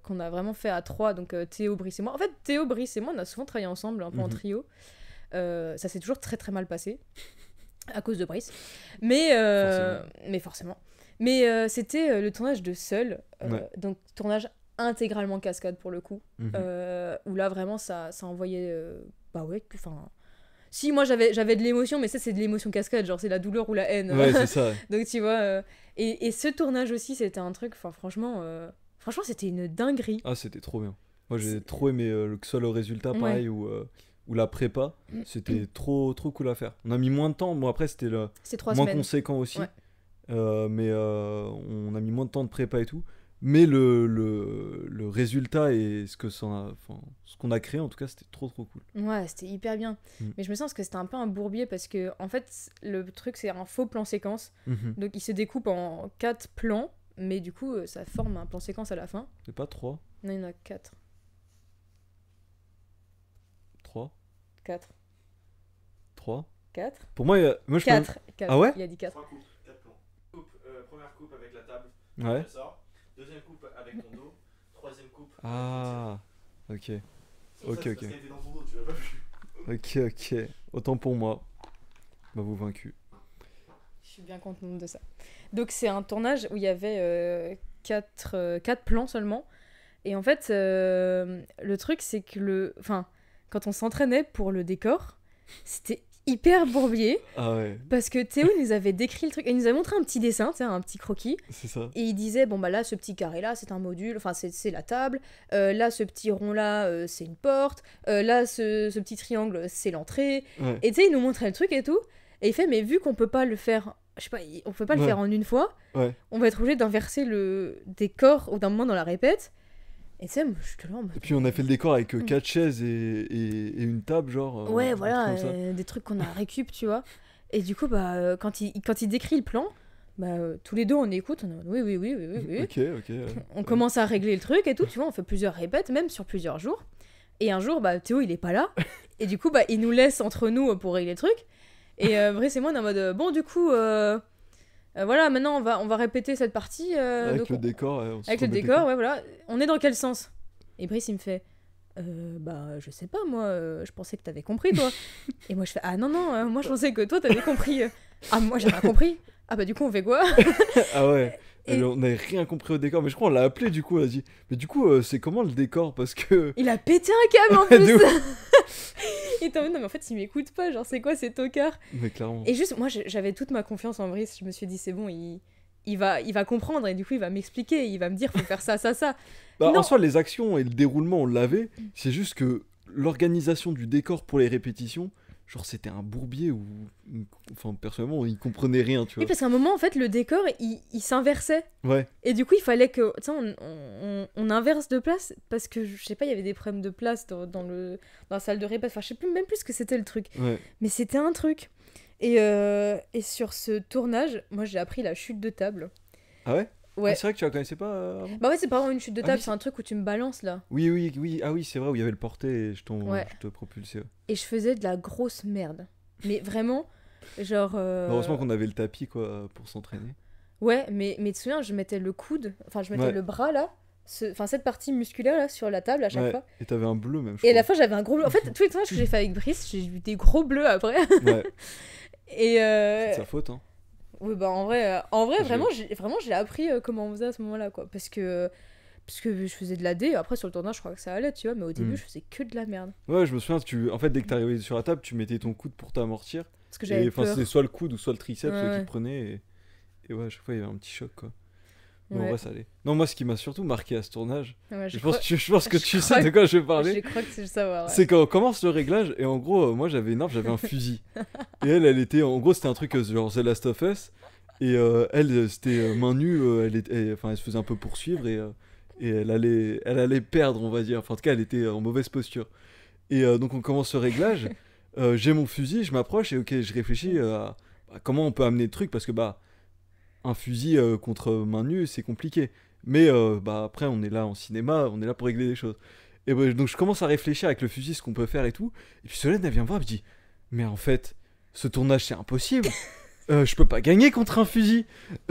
qu'on a vraiment fait à trois, donc Théo, Brice et moi. En fait, Théo, Brice et moi, on a souvent travaillé ensemble, un peu en mhm. trio. ça s'est toujours très très mal passé, à cause de Brice. Mais forcément. Mais forcément. Mais c'était le tournage de Seul, donc tournage intégralement cascade pour le coup. Mhm. Euh, où là, vraiment, ça, ça envoyait. Euh, bah ouais, enfin. Si, moi j'avais, de l'émotion, mais ça c'est de l'émotion cascade, genre c'est la douleur ou la haine. Ouais, c'est ça. Donc tu vois. Euh, et, ce tournage aussi, c'était un truc, enfin franchement, franchement c'était une dinguerie. Ah, c'était trop bien. Moi j'ai trop aimé que ce soit le résultat, pareil, ou ou la prépa, mm. c'était trop, trop cool à faire. On a mis moins de temps, bon après c'était le moins conséquent aussi. mais on a mis moins de temps de prépa et tout. Mais le, résultat et ce que ce qu'on a créé, en tout cas, c'était trop trop cool. Ouais, c'était hyper bien. Mm. Mais je me sens que c'était un peu un bourbier parce que, en fait, le truc, c'est un faux plan séquence. Mhm. Donc, il se découpe en quatre plans, mais du coup, euh, ça forme un plan séquence à la fin. C'est pas trois Non, il y en a quatre. Trois Quatre. Trois 4 Pour moi, il y a... moi Ah ouais Il a dit quatre. coupes, plans. Coupe, euh, première coupe avec la table. Ouais. Deuxième coupe avec ton dos. Troisième coupe. Ah, ok. Ok, ok. Ok, ok. Autant pour moi. Bah, vous vaincu. Je suis bien contente de ça. Donc, c'est un tournage où il y avait euh, quatre, euh, plans seulement. Et en fait, euh, le truc, c'est que le. Enfin, quand on s'entraînait pour le décor, c'était hyper bourbier. Ah Parce que Théo nous avait décrit le truc. Et il nous avait montré un petit dessin, un petit croquis. Et il disait bon, bah là, ce petit carré-là, c'est un module, enfin, c'est la table. Euh, là, ce petit rond-là, euh, c'est une porte. Euh, là, ce, petit triangle, c'est l'entrée. Et tu sais, il nous montrait le truc et tout. Et il fait mais vu qu'on peut pas le faire. Je sais pas, on peut pas le faire en une fois. On va être obligé d'inverser le décor au d'un moment dans la répète. Et c'est Et puis on a fait le décor avec euh, hmm. quatre chaises et, et- une table, genre. Euh, ouais, voilà, euh, des trucs qu'on a récup, tu vois. Et du coup, bah, quand, il, quand il décrit le plan, bah, tous les deux, on écoute, on est oui, oui, oui, oui, oui, Ok, ok. On commence à régler le truc et tout, tu vois, on fait plusieurs répètes, même sur plusieurs jours. Et un jour, bah, Théo, il est pas là. Et du coup, bah, il nous laisse entre nous pour régler le truc. Et vrai Brice et moi, on est en mode, bon, du coup, euh, voilà, maintenant on va, on va répéter cette partie. Euh, euh, avec le décor. avec le décor, ouais, voilà. On est dans quel sens Et Brice, il me fait Bah, je sais pas, moi, je pensais que t'avais compris, toi. Et moi, je fais Ah non, non, moi, je pensais que toi, t'avais compris. Ah, moi, j'ai pas compris. Ah, bah, du coup, on fait quoi Ah ouais. on n'avait rien compris au décor, mais je crois on l'a appelé du coup. Elle a dit Mais du coup, c'est comment le décor Parce que. Il a pété un câble en plus et non, mais en fait, il m'écoute pas. Genre, c'est quoi ces tocards Mais Et juste, moi, j'avais toute ma confiance en Brice. Je me suis dit, c'est bon, il va, il va comprendre et du coup il va m'expliquer, il va me dire faut faire ça, ça, ça. Bah, en soi, les actions et le déroulement, on l'avait. C'est juste que l'organisation du décor pour les répétitions, genre c'était un bourbier ou... enfin personnellement il comprenait rien tu vois oui parce qu'à un moment en fait le décor il, s'inversait ouais et du coup il fallait que tu sais on, on, inverse de place parce que je sais pas il y avait des problèmes de place dans, le la salle de répétition. enfin je sais plus même plus ce que c'était le truc ouais. mais c'était un truc et, euh, et sur ce tournage moi j'ai appris la chute de table ah ouais ah, c'est vrai que tu la connaissais pas euh, Bah ouais, c'est pas vraiment une chute de ah, table, c'est un truc où tu me balances là. Oui, oui, oui. Ah oui, c'est vrai, où il y avait le porté et je, je te propulsais. Et je faisais de la grosse merde. Mais vraiment, genre. Euh, bah, heureusement qu'on avait le tapis, quoi, pour s'entraîner. Ouais, mais, mais tu te souviens, je mettais le coude, enfin je mettais le bras là, enfin cette partie musculaire là sur la table à chaque fois. Et t'avais un bleu, même, Et à la fin j'avais un gros bleu. En fait, tous les temps que j'ai fait avec Brice, j'ai eu des gros bleus après. Ouais, Et, euh, c'est de sa faute, hein. Oui, bah en vrai, euh, en vrai vraiment, j'ai, vraiment, j'ai appris euh, comment on faisait à ce moment-là, quoi. Parce que, parce je faisais de la D, après sur le tournage, je crois que ça allait, tu vois, mais au début, hmm. je faisais que de la merde. Ouais, je me souviens, tu... en fait, dès que hmm. t'arrivais sur la table, tu mettais ton coude pour t'amortir. Parce que j'avais enfin, c'était soit le coude ou soit le triceps euh, qui prenait. Et... et ouais, à chaque fois, il y avait un petit choc, quoi. Non, moi, ce qui m'a surtout marqué à ce tournage, je, pense, pense, que tu sais de quoi je vais parler. Je crois que C'est quand commence le réglage, et en gros, euh, moi, j'avais une arme, j'avais un fusil. Et elle, elle était. En gros, c'était un truc euh, genre The Last of Us. Et euh, elle, c'était main nue, elle, était, enfin, elle se faisait un peu poursuivre et, et elle, allait, elle allait perdre, on va dire. en tout cas, elle était en mauvaise posture. Et donc, on commence le réglage. J'ai mon fusil, je m'approche et ok, je réfléchis à, comment on peut amener le truc parce que bah un fusil euh, contre main nue, c'est compliqué. Mais euh, bah, après, on est là en cinéma, on est là pour régler des choses. Et donc je commence à réfléchir avec le fusil ce qu'on peut faire et tout. Et puis Solène, elle vient voir, elle me dit Mais en fait, ce tournage c'est impossible. Euh, je peux pas gagner contre un fusil.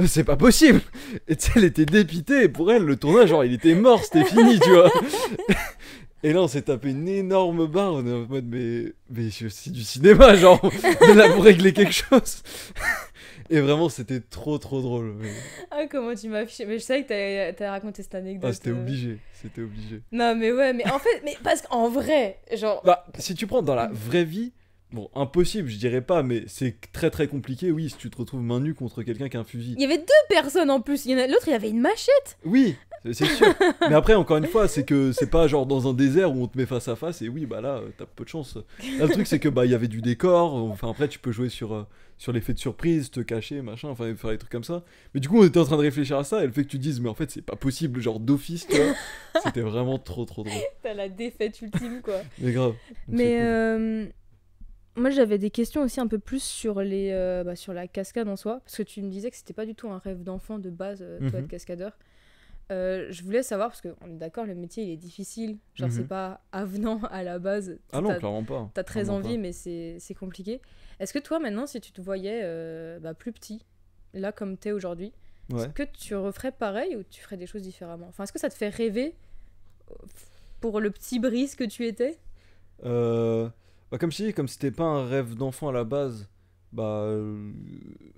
c'est pas possible. Et tu elle était dépitée. pour elle, le tournage, genre, il était mort, c'était fini, tu vois. Et là, on s'est tapé une énorme barre. On est en mode Mais, mais c'est du cinéma, genre, on est là pour régler quelque chose. Et vraiment, c'était trop, trop drôle. Ah, comment tu m'as affiché. Mais je savais que t'allais raconté cette anecdote. Ah, c'était euh. obligé. C'était obligé. Non, mais ouais, mais en fait, mais parce qu'en vrai, genre. Bah, si tu prends dans la vraie vie, Bon, impossible, je dirais pas, mais c'est très très compliqué, oui, si tu te retrouves main nue contre quelqu'un qui a un fusil. Il y avait deux personnes en plus, l'autre il, il avait une machette Oui c'est sûr. Mais après, encore une fois, c'est que c'est pas genre dans un désert où on te met face à face et oui, bah là, t'as peu de chance. le truc, c'est que bah il y avait du décor. Enfin, après, tu peux jouer sur, euh, sur l'effet de surprise, te cacher, machin, enfin, faire des trucs comme ça. Mais du coup, on était en train de réfléchir à ça et le fait que tu dises, mais en fait, c'est pas possible, genre d'office, C'était vraiment trop, trop drôle. T'as la défaite ultime, quoi. Mais grave. mais. Euh, moi j'avais des questions aussi un peu plus sur les euh, bah, sur la cascade en soi parce que tu me disais que c'était pas du tout un rêve d'enfant de base toi de mhm. cascadeur euh, je voulais savoir, parce qu'on est d'accord, le métier il est difficile. Genre, mhm. c'est pas avenant à la base. Ah non, clairement pas. T'as très envie, mais c'est compliqué. Est-ce que toi, maintenant, si tu te voyais euh, bah, plus petit, là comme t'es aujourd'hui, est-ce que tu referais pareil ou tu ferais des choses différemment Enfin, est-ce que ça te fait rêver euh, pour le petit brise que tu étais euh, bah, Comme si, comme c'était pas un rêve d'enfant à la base, bah,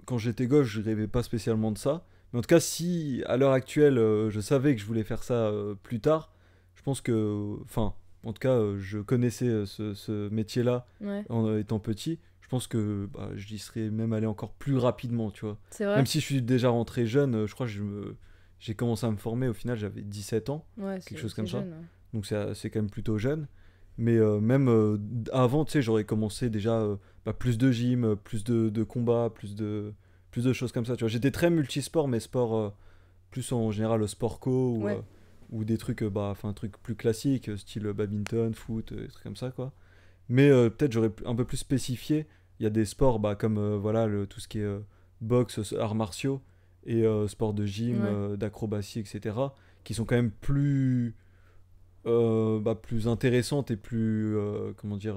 quand j'étais gauche, je rêvais pas spécialement de ça en tout cas, si à l'heure actuelle, euh, je savais que je voulais faire ça euh, plus tard, je pense que. Enfin, en tout cas, euh, je connaissais ce, métier-là en étant petit. Je pense que bah, j'y serais même allé encore plus rapidement, tu vois. Même si je suis déjà rentré jeune, je crois que j'ai commencé à me former au final, j'avais 17 ans, quelque chose comme ça. Hein. Donc c'est quand même plutôt jeune. Mais même avant, tu sais, j'aurais commencé déjà bah, plus de gym, plus de, de combats, plus de, plus de choses comme ça. Tu vois, j'étais très multisport, mais sport euh, plus en général euh, sport co ou, euh, des trucs, bah, enfin, truc plus classique style badminton, foot, des trucs comme ça, quoi. Mais peut-être j'aurais un peu plus spécifié. Il y a des sports, bah, comme voilà, tout ce qui est boxe, arts martiaux et sport de gym, d'acrobatie, etc., qui sont quand même plus, bah, plus intéressantes et plus, comment dire.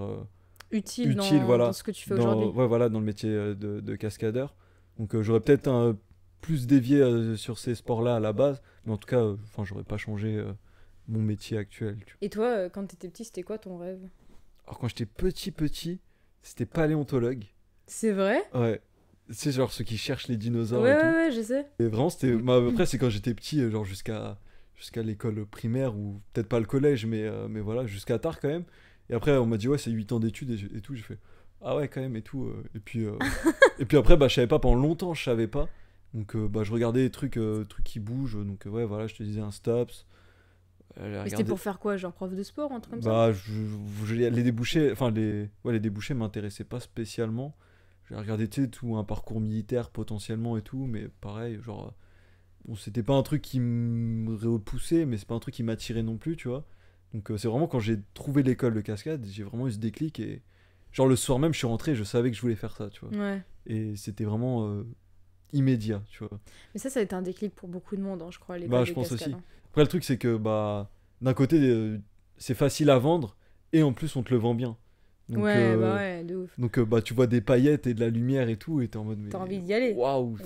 utiles utile, dans, ce que tu fais aujourd'hui. voilà, dans le métier de cascadeur. Donc euh, j'aurais peut-être un plus dévié euh, sur ces sports-là à la base, mais en tout cas, euh, enfin, j'aurais pas changé mon métier actuel. Et toi, quand t'étais petit, c'était quoi ton rêve Alors quand j'étais petit, petit, c'était paléontologue. C'est vrai Ouais. C'est genre ceux qui cherchent les dinosaures. Ouais, et tout. ouais, ouais, je sais. Et vraiment, c'était. après, c'est quand j'étais petit, genre jusqu'à jusqu'à l'école primaire, ou peut-être pas le collège, mais, mais voilà, jusqu'à tard quand même. Et après, on m'a dit, ouais, c'est 8 ans d'études et, et tout. J'ai fait, ah ouais quand même et tout euh, et puis euh, et puis après bah je savais pas pendant longtemps je savais pas donc euh, bah je regardais des trucs trucs qui bougent donc ouais voilà je te disais un stops c'était pour faire quoi genre prof de sport entre comme ça bah, je, les débouchés enfin les ouais les débouchés m'intéressaient pas spécialement j'ai regardé tout un parcours militaire potentiellement et tout mais pareil genre bon c'était pas un truc qui me repoussait mais c'est pas un truc qui m'attirait non plus tu vois donc c'est vraiment quand j'ai trouvé l'école de cascade j'ai vraiment eu ce déclic et Genre le soir même, je suis rentré, je savais que je voulais faire ça, tu vois. Ouais. Et c'était vraiment euh, immédiat, tu vois. Mais ça, ça a été un déclic pour beaucoup de monde, hein, je crois. Les bah, je pense aussi. Hein. Après, le truc, c'est que bah, d'un côté, euh, c'est facile à vendre et en plus, on te le vend bien. Donc, ouais, bah euh, ouais, de ouf. Donc, bah, tu vois des paillettes et de la lumière et tout, et t'es en mode. T'as envie d'y aller. Waouh,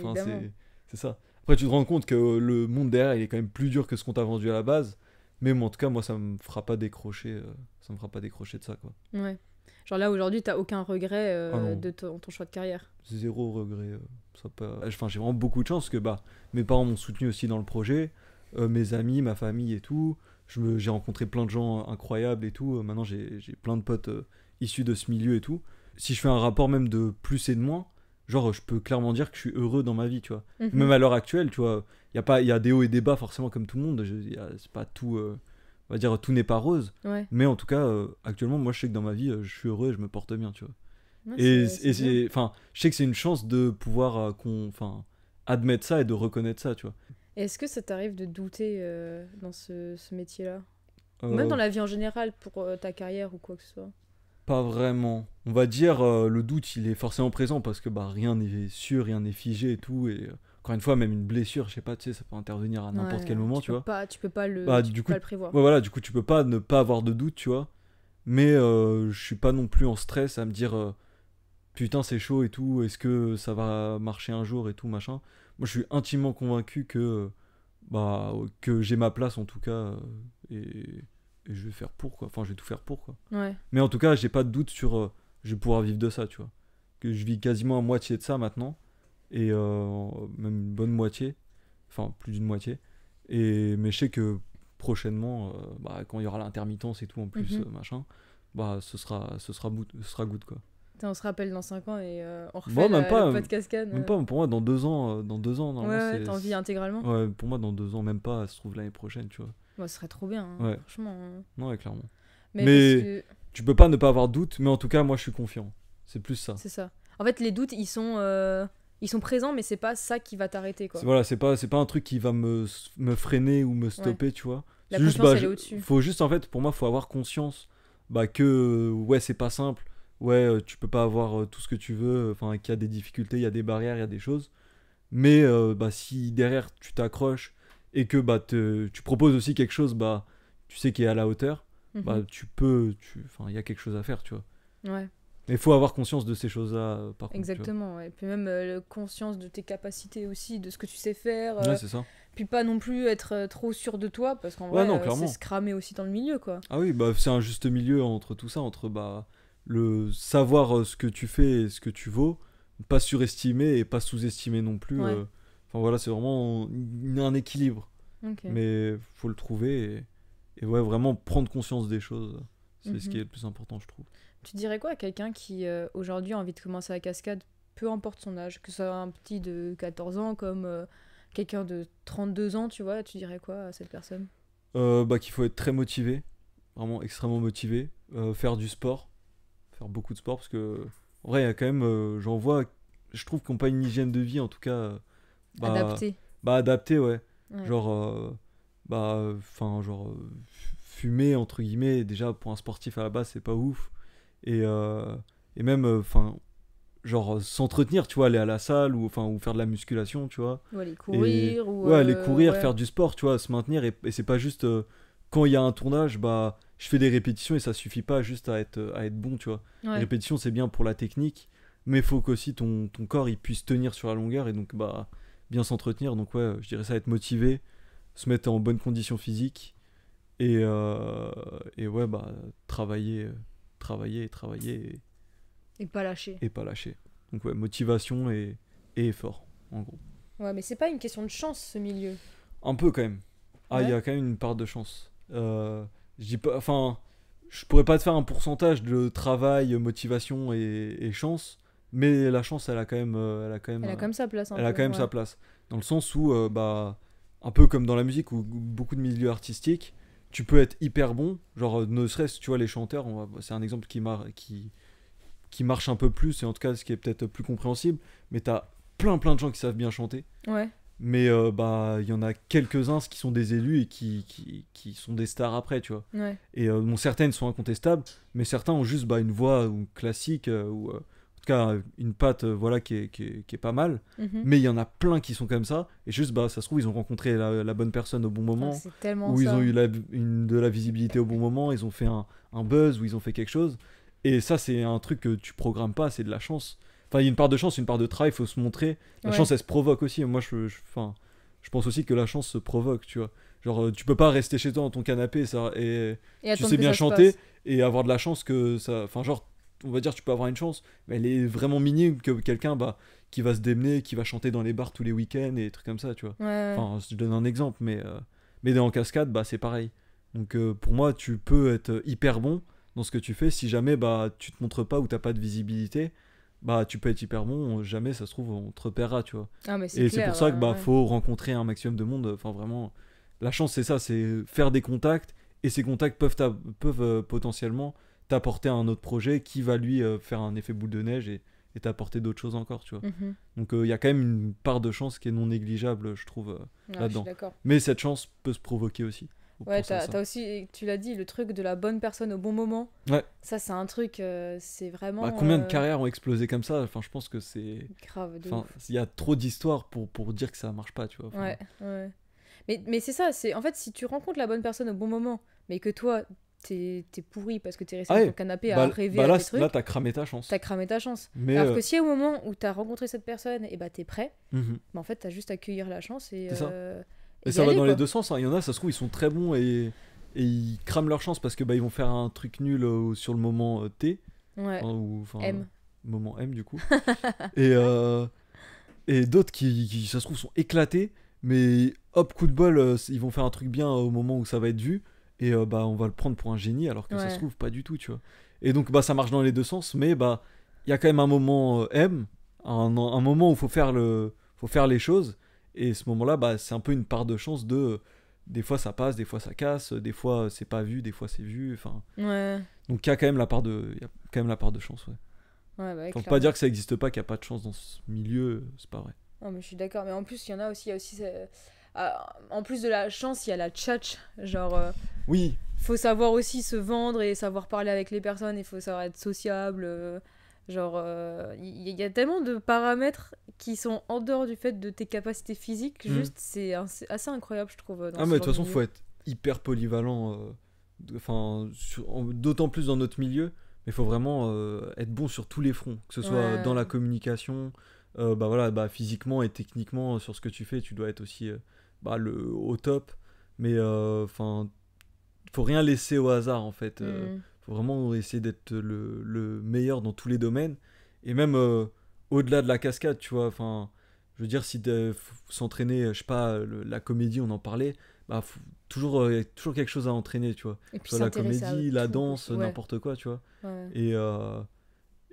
c'est ça. Après, tu te rends compte que le monde derrière, il est quand même plus dur que ce qu'on t'a vendu à la base. Mais en tout cas, moi, ça me fera pas décrocher. ça me fera pas décrocher de ça, quoi. Ouais. Genre là, aujourd'hui, t'as aucun regret euh, ah de ton, choix de carrière Zéro regret. Euh, ça Enfin, j'ai vraiment beaucoup de chance que bah, mes parents m'ont soutenu aussi dans le projet, euh, mes amis, ma famille et tout. J'ai rencontré plein de gens incroyables et tout. Maintenant, j'ai plein de potes issus de ce milieu et tout. Si je fais un rapport même de plus et de moins, genre, je peux clairement dire que je suis heureux dans ma vie, tu vois. Mhm. Même à l'heure actuelle, tu vois, il y, a pas, y a des hauts et des bas forcément comme tout le monde. C'est pas tout on va dire tout n'est pas rose, mais en tout cas, euh, actuellement, moi je sais que dans ma vie, euh, je suis heureux et je me porte bien, tu vois. et c'est, enfin, je sais que c'est une chance de pouvoir euh, qu'on, enfin, admettre ça et de reconnaître ça, tu vois. Est-ce que ça t'arrive de douter dans ce, métier-là, même dans la vie en général, pour ta carrière ou quoi que ce soit Pas vraiment. On va dire le doute, il est forcément présent parce que bah rien n'est sûr, rien n'est figé et tout, et une fois, même une blessure, je sais pas, tu sais, ça peut intervenir à n'importe quel moment, tu, vois. Pas, tu peux pas le, bah, tu du peux pas le prévoir. voilà, du coup, tu peux pas ne pas avoir de doute, tu vois. Mais euh, je suis pas non plus en stress à me dire euh, putain, c'est chaud et tout, est-ce que ça va marcher un jour et tout, machin. Moi, je suis intimement convaincu que bah que j'ai ma place en tout cas euh, et, je vais faire pour quoi. Enfin, je vais tout faire pour quoi. Ouais. Mais en tout cas, j'ai pas de doute sur je vais pouvoir vivre de ça, tu vois. Que je vis quasiment à moitié de ça maintenant et euh, même une bonne moitié, enfin plus d'une moitié. Et, mais je sais que prochainement, euh, bah, quand il y aura l'intermittence et tout en plus, mhm. euh, machin, bah, ce, sera, ce, sera sera good quoi. on se rappelle dans 5 ans et on refait pas, le cascade. Même pas, pour moi, dans 2 ans, dans deux ans, ouais, t'en vis intégralement Ouais, pour moi, dans 2 ans, même pas, se trouve l'année prochaine, tu vois. ce serait trop bien, hein, ouais. franchement. Hein. Non, clairement. Mais, tu peux pas ne pas avoir doute, mais en tout cas, moi, je suis confiant. C'est plus ça. C'est ça. En fait, les doutes, ils sont. Euh ils sont présents, mais c'est pas ça qui va t'arrêter. quoi. Voilà, c'est pas, c'est pas un truc qui va me, freiner ou me stopper, tu vois. La juste, bah, Faut juste, en fait, pour moi, faut avoir conscience bah, que, ouais, c'est pas simple. Ouais, euh, tu peux pas avoir euh, tout ce que tu veux. Enfin, qu'il y a des difficultés, il y a des barrières, il y a des choses. Mais euh, bah, si derrière, tu t'accroches et que bah, tu proposes aussi quelque chose, bah, tu sais, qui est à la hauteur, bah, mhm. tu peux. Tu, enfin, il y a quelque chose à faire, tu vois. Ouais. Mais il faut avoir conscience de ces choses-là, euh, par Exactement, Et puis même euh, conscience de tes capacités aussi, de ce que tu sais faire. ouais, euh, c'est ça. Puis pas non plus être trop sûr de toi, parce qu'en vrai, c'est se cramer aussi dans le milieu, quoi. Ah oui, bah, c'est un juste milieu entre tout ça, entre bah, le savoir ce que tu fais et ce que tu vaux, pas surestimer et pas sous-estimer non plus. Enfin voilà, c'est vraiment un équilibre. Mais Mais faut le trouver et, ouais, vraiment prendre conscience des choses. C'est ce mhm. qui est le plus important, je trouve. Tu dirais quoi à quelqu'un qui euh, aujourd'hui a envie de commencer la cascade, peu importe son âge, que ce soit un petit de 14 ans comme euh, quelqu'un de 32 ans, tu vois, tu dirais quoi à cette personne euh, bah, Qu'il faut être très motivé, vraiment extrêmement motivé, faire du sport, faire beaucoup de sport, parce que en vrai, il y a quand même, j'en vois, je trouve qu'on pas une hygiène de vie en tout cas. Bah, adapté bah, ouais. Genre, bah, enfin, genre, fumer, entre guillemets, déjà pour un sportif à la base, c'est pas ouf et, euh, et même euh, enfin genre euh, s'entretenir tu vois aller à la salle ou enfin ou faire de la musculation tu vois ou aller courir ou ouais aller courir faire du sport tu vois se maintenir et, c'est pas juste quand il y a un tournage bah je fais des répétitions et ça suffit pas juste à être, à être bon, tu vois. Les répétitions, c'est bien pour la technique, mais il faut qu'aussi ton, ton corps il puisse tenir sur la longueur et donc bah, bien s'entretenir. Donc, ouais, je dirais ça être motivé, se mettre en bonne condition physique et, euh, et ouais, bah, travailler travailler et travailler. Et, pas lâcher. Et pas lâcher. Donc ouais, motivation et, effort, en gros. Ouais, mais c'est pas une question de chance, ce milieu. Un peu quand même. Ah, il y a quand même une part de chance. Euh, je dis pas... Enfin, je pourrais pas te faire un pourcentage de travail, motivation et, chance, mais la chance, elle a quand même... Euh, elle a quand même, elle a sa place. elle a quand même sa place. Dans le sens où, euh, bah, un peu comme dans la musique ou beaucoup de milieux artistiques, tu peux être hyper bon, genre euh, ne serait-ce, tu vois, les chanteurs, c'est un exemple qui, qui, marche un peu plus, et en tout cas ce qui est peut-être plus compréhensible, mais t'as plein plein de gens qui savent bien chanter. Ouais. Mais euh, bah il y en a quelques-uns qui sont des élus et qui, qui, sont des stars après, tu vois. Ouais. Et euh, bon, certaines sont incontestables, mais certains ont juste bah, une voix classique ou en tout cas une patte euh, voilà qui est, pas mal mhm. mais il y en a plein qui sont comme ça et juste bah ça se trouve ils ont rencontré la, bonne personne au bon ah, moment ou ils ont eu de la visibilité au bon moment ils ont fait un, buzz ou ils ont fait quelque chose et ça c'est un truc que tu programmes pas c'est de la chance enfin il y a une part de chance une part de travail il faut se montrer la chance elle se provoque aussi moi je, je, je pense aussi que la chance se provoque tu vois Genre, euh, tu peux pas rester chez toi dans ton canapé ça, et, et tu sais bien chanter et avoir de la chance que ça. Enfin, genre, on va dire tu peux avoir une chance, mais elle est vraiment minime que quelqu'un bah, qui va se démener, qui va chanter dans les bars tous les week-ends et trucs comme ça, tu vois. Enfin, je donne un exemple, mais, euh, mais dans cascade, bah, c'est pareil. Donc euh, pour moi, tu peux être hyper bon dans ce que tu fais si jamais bah, tu te montres pas ou t'as pas de visibilité. Bah, tu peux être hyper bon, jamais ça se trouve on te repérera, tu vois. Ah, et c'est pour ça qu'il bah, faut rencontrer un maximum de monde. Enfin vraiment, la chance c'est ça, c'est faire des contacts et ces contacts peuvent, peuvent euh, potentiellement t'apporter un autre projet qui va lui euh, faire un effet boule de neige et t'apporter d'autres choses encore, tu vois. Mhm. Donc euh, il y a quand même une part de chance qui est non négligeable, je trouve, euh, là-dedans. Mais cette chance peut se provoquer aussi. Ouais, t'as aussi, tu l'as dit, le truc de la bonne personne au bon moment. Ouais. Ça, c'est un truc, c'est vraiment. Bah, combien de carrières ont explosé comme ça Enfin, je pense que c'est. Grave. Il y a trop d'histoires pour, pour dire que ça marche pas, tu vois. Ouais, ouais. Mais, mais c'est ça, c'est en fait, si tu rencontres la bonne personne au bon moment, mais que toi, t'es pourri parce que t'es resté ah sur canapé à bah rêver bah là, Là, t'as cramé ta chance. T'as cramé ta chance. Mais Alors que euh, si au moment où t'as rencontré cette personne, et eh bah t'es prêt, mhm. en fait, t'as juste à accueillir la chance et. Ça. Euh, va dans les deux sens. Hein. Il y en a, ça se trouve, ils sont très bons et, ils crament leur chance parce que bah, ils vont faire un truc nul euh, sur le moment T. Hein, ou, M. moment M, du coup. et et d'autres qui, qui, ça se trouve, sont éclatés, mais hop, coup de bol, ils vont faire un truc bien au moment où ça va être vu et euh, bah on va le prendre pour un génie alors que ça se trouve pas du tout, tu vois. Et donc bah ça marche dans les deux sens, mais bah il y a quand même un moment euh, M, un, moment où faut faire le, faut faire les choses, et ce moment-là bah c'est un peu une part de chance de, des fois ça passe, des fois ça casse, des fois c'est pas vu, des fois c'est vu, enfin. Donc il y a quand même la part de, y quand même la part de chance, ouais. Ouais, bah pas dire que ça n'existe pas, qu'il n'y a pas de chance dans ce milieu, c'est pas vrai. Non mais je suis d'accord, mais en plus il y en a aussi, a aussi euh, en plus de la chance, il y a la tchatch. Genre. Euh, oui. Faut savoir aussi se vendre et savoir parler avec les personnes. Il faut savoir être sociable. Euh, genre, il y, a tellement de paramètres qui sont en dehors du fait de tes capacités physiques. Mm. Juste, c'est assez incroyable, je trouve. Ah, mais de toute façon, il faut être hyper polyvalent. Enfin, d'autant plus dans notre milieu. Mais il faut vraiment être bon sur tous les fronts, que ce soit dans la communication, bah voilà, bah, physiquement et techniquement sur ce que tu fais, tu dois être aussi bah, le, au top. Mais euh, enfin, faut rien laisser au hasard en fait. Euh, mm. faut vraiment essayer d'être le, le, meilleur dans tous les domaines. Et même euh, au-delà de la cascade, tu vois. Enfin, je veux dire, si s'entraîner, je sais pas, la comédie, on en parlait, bah, y toujours, toujours quelque chose à entraîner, tu vois. soit la comédie, la danse, n'importe quoi, tu vois.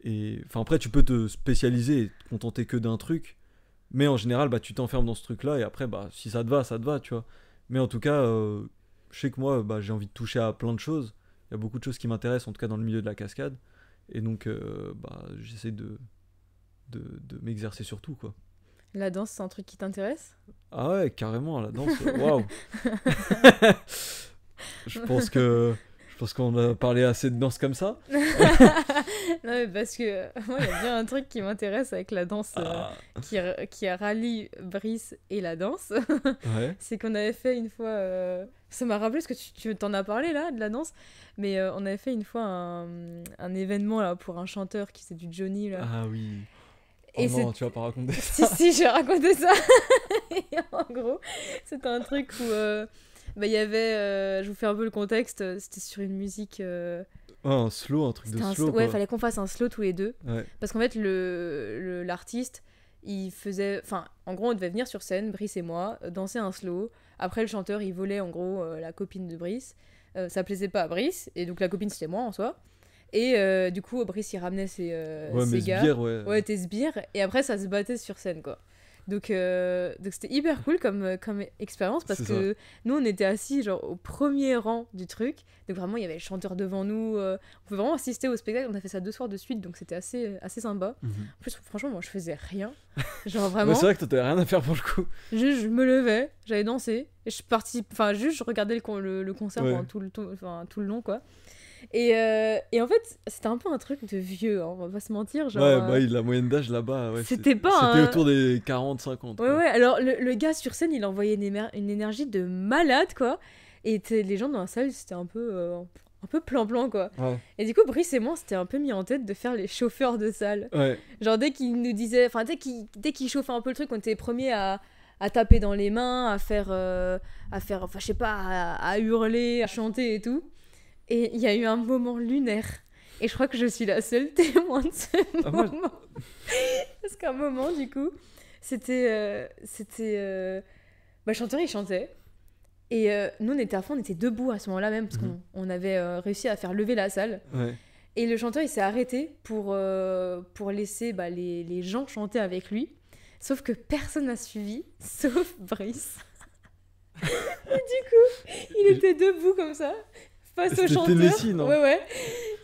Et, enfin, après, tu peux te spécialiser et te contenter que d'un truc, mais en général, bah, tu t'enfermes dans ce truc-là et après, bah, si ça te va, ça te va, tu vois. Mais en tout cas, euh, je sais que moi, bah, j'ai envie de toucher à plein de choses. Il y a beaucoup de choses qui m'intéressent, en tout cas dans le milieu de la cascade. Et donc, euh, bah, j'essaie de, de, de m'exercer sur tout, quoi. La danse, c'est un truc qui t'intéresse Ah ouais, carrément, la danse, euh, waouh Je pense que je pense qu'on a parlé assez de danse comme ça. Non, parce que euh, moi, il y a bien un truc qui m'intéresse avec la danse euh, ah. qui, a rallié Brice et la danse. c'est qu'on avait fait une fois. Euh, ça m'a rappelé ce que tu, tu t'en as parlé là, de la danse. Mais on avait fait une fois un, un, événement là pour un chanteur qui s'est du Johnny. Là. Ah oui. Et oh non, tu vas pas raconter ça. Si, si, je vais raconter ça. en gros, c'était un truc où bah, il y avait. je vous fais un peu le contexte. C'était sur une musique un slow, un truc de slow. fallait qu'on fasse un slow tous les deux. Parce qu'en fait, le l'artiste, il faisait. Enfin, en gros, on devait venir sur scène, Brice et moi, euh, danser un slow. Après, le chanteur, il volait en gros euh, la copine de Brice. Euh, ça plaisait pas à Brice, et donc la copine, c'était moi en soi. Et du coup, Brice, il ramenait ses, gars. ouais. tes sbires. Et après, ça se battait sur scène, quoi. Donc, euh, donc c'était hyper cool comme, euh, comme expérience parce que nous, on était assis genre au premier rang du truc. Donc vraiment, il y avait le chanteur devant nous. Euh, on pouvait vraiment assister au spectacle. On a fait ça deux soirs de suite, donc c'était assez, assez sympa. Mhm. En plus, franchement, moi, je faisais rien. Genre vraiment. c'est vrai que t'avais rien à faire pour le coup. Juste je me levais, j'allais danser. Et je participe, enfin juste, je regardais le, le, concert tout le, tout, tout le long, quoi. Euh, et, en fait, c'était un peu un truc de vieux, hein, on va se mentir. Genre, ouais, euh, bah, la moyenne d'âge là-bas, c'était pas. C'était autour des 40-50. Ouais, ouais, alors le, gars sur scène, il envoyait une, énergie de malade, quoi. Et les gens dans la salle, c'était un peu. Euh, un peu plan-plan quoi. Et du coup, Brice et moi, c'était un peu mis en tête de faire les chauffeurs de salle. Ouais. Genre, dès qu'il nous disait enfin, dès qu'ils un peu le truc, on était les premiers à, taper dans les mains, à faire, à faire, enfin je sais pas, à, hurler, à chanter et tout. Et il y a eu un moment lunaire. Et je crois que je suis la seule témoin de ce ah, moment. Parce qu'un moment, du coup, c'était. Euh, c'était euh, Bah, le chanteur, il chantait. Et euh, nous, on était à fond, on était debout à ce moment-là même, parce qu'on mhm. avait réussi à faire lever la salle. Et le chanteur, il s'est arrêté pour, pour laisser bah, les, les gens chanter avec lui. Sauf que personne n'a suivi, sauf Brice. et du coup, il était debout comme ça face au chanteur. ouais, ouais.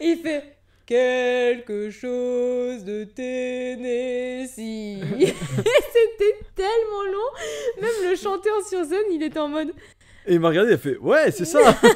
il fait quelque chose de Tennessee. C'était tellement long. Même le chanteur sur scène, il était en mode. Et il m'a regardé, il a fait Ouais, c'est ça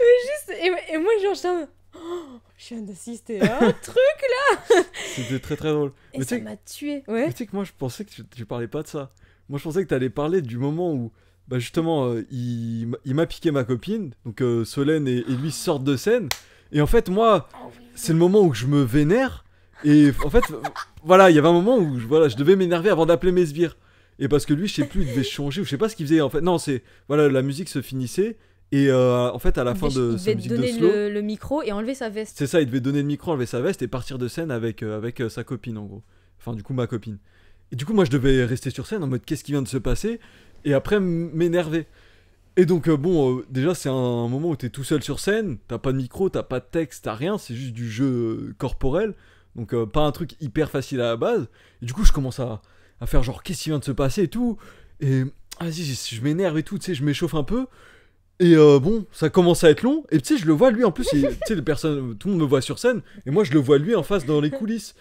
Juste, et, moi, genre, je oh, je viens d'assister à un truc là C'était très très drôle. Et ça m'a tué, tu sais que moi, je pensais que tu, tu parlais pas de ça. Moi, je pensais que tu allais parler du moment où bah, justement, euh, il, m'a piqué ma copine, donc euh, Solène et, lui sortent de scène. Et en fait, moi, c'est le moment où je me vénère. Et en fait, voilà, il y avait un moment où je, voilà, je devais m'énerver avant d'appeler mes sbires. Et parce que lui, je sais plus, il devait changer, ou je sais pas ce qu'il faisait en fait. Non, c'est. Voilà, la musique se finissait. Et euh, en fait, à la fin de le, micro et enlever sa veste. C'est ça, il devait donner le micro, enlever sa veste et partir de scène avec, avec sa copine en gros. Enfin, du coup, ma copine. Et du coup, moi, je devais rester sur scène en mode qu'est-ce qui vient de se passer et après m'énerver. Et donc, euh, bon, euh, déjà, c'est un, moment où t'es tout seul sur scène, t'as pas de micro, t'as pas de texte, t'as rien, c'est juste du jeu euh, corporel. Donc, pas un truc hyper facile à la base. Et du coup, je commence à, à faire genre, qu'est-ce qui vient de se passer et tout. Et vas-y, ah, je, je m'énerve et tout, tu sais, je m'échauffe un peu. Et bon, ça commence à être long. Et tu sais, je le vois lui en plus, tu sais, personnes, tout le monde me voit sur scène. Et moi, je le vois lui en face dans les coulisses.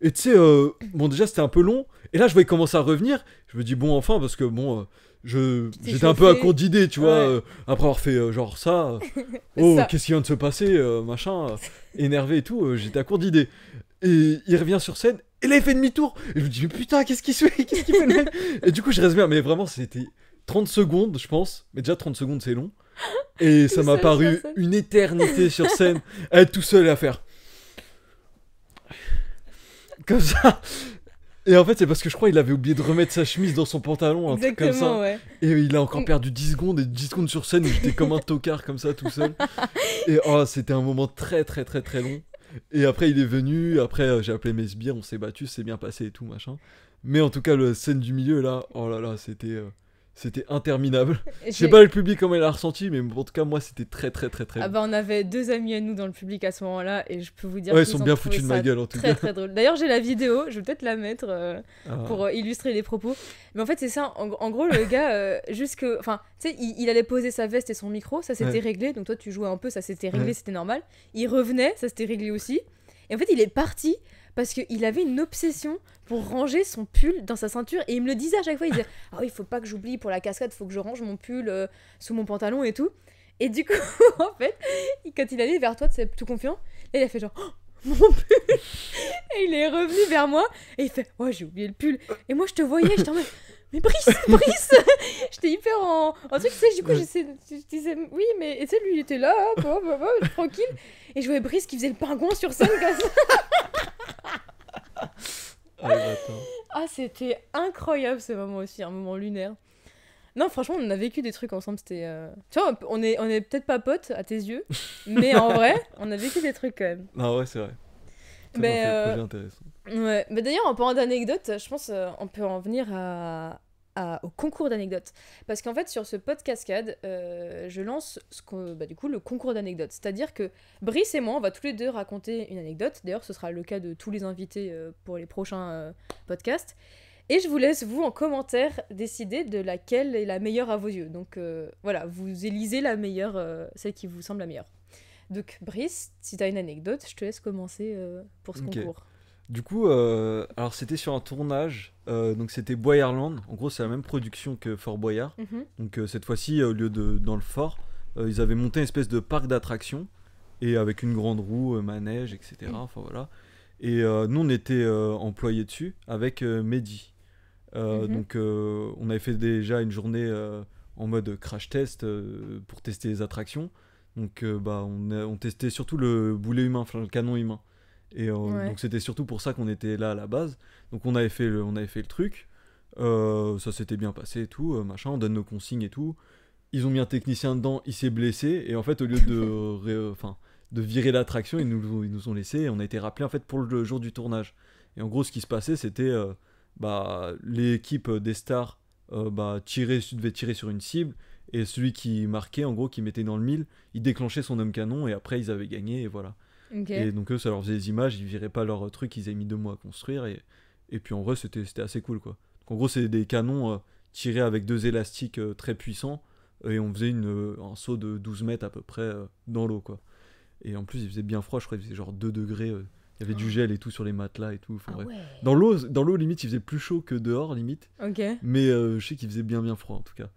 Et tu sais, euh, bon, déjà, c'était un peu long. Et là, je voyais commencer à revenir. Je me dis, bon, enfin, parce que bon. Euh, je j'étais un peu à court d'idées, tu vois, euh, après avoir fait genre ça, oh, qu'est-ce qui vient de se passer, machin, énervé et tout, j'étais à court d'idées. Et il revient sur scène, et là il fait demi-tour, et je me dis, mais putain, qu'est-ce qu'il fait, qu'est-ce qu'il fait Et du coup, je reste bien, mais vraiment, c'était 30 secondes, je pense, mais déjà 30 secondes, c'est long. Et ça m'a paru une éternité sur scène, à être tout seul à faire comme ça. Et en fait, c'est parce que je crois Il avait oublié de remettre sa chemise dans son pantalon, un truc comme ça. Et il a encore mm. perdu 10 secondes, et 10 secondes sur scène, j'étais comme un tocard comme ça tout seul. Et oh, c'était un moment très très très très long. Et après, il est venu, après, euh, j'ai appelé mes sbires, on s'est battu, c'est bien passé et tout, machin. Mais en tout cas, la scène du milieu, là, oh là là, c'était. Euh, c'était interminable. Je sais pas le public comment il a ressenti, mais en tout cas, moi, c'était très, très, très, très. Ah bah, on avait deux amis à nous dans le public à ce moment-là, et je peux vous dire. Ouais, ils sont bien foutus de ma gueule, en tout très, cas. Très, très drôle. D'ailleurs, j'ai la vidéo, je vais peut-être la mettre euh, ah. pour euh, illustrer les propos. Mais en fait, c'est ça. En, gros, le gars, euh, jusque. Enfin, tu sais, il, allait poser sa veste et son micro, ça s'était réglé. Donc, toi, tu jouais un peu, ça s'était réglé, c'était normal. Il revenait, ça s'était réglé aussi. Et en fait, il est parti parce qu'il avait une obsession pour ranger son pull dans sa ceinture et il me le disait à chaque fois il disait ah oh, il faut pas que j'oublie pour la cascade faut que je range mon pull euh, sous mon pantalon et tout et du coup en fait quand il allait vers toi tu sais tout confiant et il a fait genre oh, mon pull et il est revenu vers moi et il fait oh, j'ai oublié le pull et moi je te voyais Je t'en mode mais Brice, Brice J'étais hyper en, en truc, tu sais, du coup, je disais, oui, mais tu sais, lui, il était là, hein, bah, bah, tranquille. Et je voyais Brice qui faisait le pingouin sur scène, comme ça. Ah, ah, c'était incroyable ce moment aussi, un moment lunaire. Non, franchement, on a vécu des trucs ensemble. C'était. Euh, tu vois, on est, on est peut-être pas potes à tes yeux, mais en vrai, on a vécu des trucs quand même. Non, ouais, c'est vrai. Mais, euh, ouais. mais d'ailleurs, en parlant d'anecdotes, je pense euh, on peut en venir à, au concours d'anecdotes. Parce qu'en fait, sur ce podcast cascade, euh, je lance ce que, bah, du coup le concours d'anecdotes. C'est-à-dire que Brice et moi, on va tous les deux raconter une anecdote. D'ailleurs, ce sera le cas de tous les invités euh, pour les prochains euh, podcasts. Et je vous laisse, vous, en commentaire, décider de laquelle est la meilleure à vos yeux. Donc voilà, vous élisez la meilleure, celle qui vous semble la meilleure. Donc Brice, si tu as une anecdote, je te laisse commencer pour ce concours. Du coup, euh, alors c'était sur un tournage, euh, donc c'était Boyerland. En gros, c'est la même production que Fort Boyard. Mhm. Donc euh, cette fois-ci, au lieu de dans le fort, ils avaient monté une espèce de parc d'attractions et avec une grande roue, manège, etc. Mhm. Enfin voilà. Et nous, on était employés dessus avec Mehdi. Mhm. Donc on avait fait déjà une journée en mode crash test pour tester les attractions. Donc bah on, on testait surtout le boulet humain, enfin, le canon humain. Et euh, donc c'était surtout pour ça qu'on était là à la base. Donc on avait fait le, on avait fait le truc. Euh, ça s'était bien passé et tout, euh, machin. On donne nos consignes et tout. Ils ont mis un technicien dedans, il s'est blessé. Et en fait, au lieu de, enfin, de virer l'attraction, ils nous, ont laissé. Et on a été rappelé en fait pour le jour du tournage. Et en gros, ce qui se passait, c'était bah, l'équipe des stars bah, tirer, devait tirer sur une cible. Et celui qui marquait, en gros, qui mettait dans le mille, il déclenchait son homme canon et après ils avaient gagné et voilà. Et donc eux, ça leur faisait des images, ils viraient pas leur truc qu'ils avaient mis deux mois à construire. Et, et puis en vrai, c'était assez cool quoi. en gros, c'est des canons euh, tirés avec deux élastiques euh, très puissants. Et on faisait une, euh, un saut de 12 mètres à peu près dans l'eau quoi. Et en plus, il faisait bien froid, je crois, il faisait genre 2 degrés. Il y avait du ah. gel et tout sur les matelas et tout. Ah dans l'eau, dans l'eau limite, il faisait plus chaud que dehors limite. Mais je sais qu'il faisait bien bien froid en tout cas.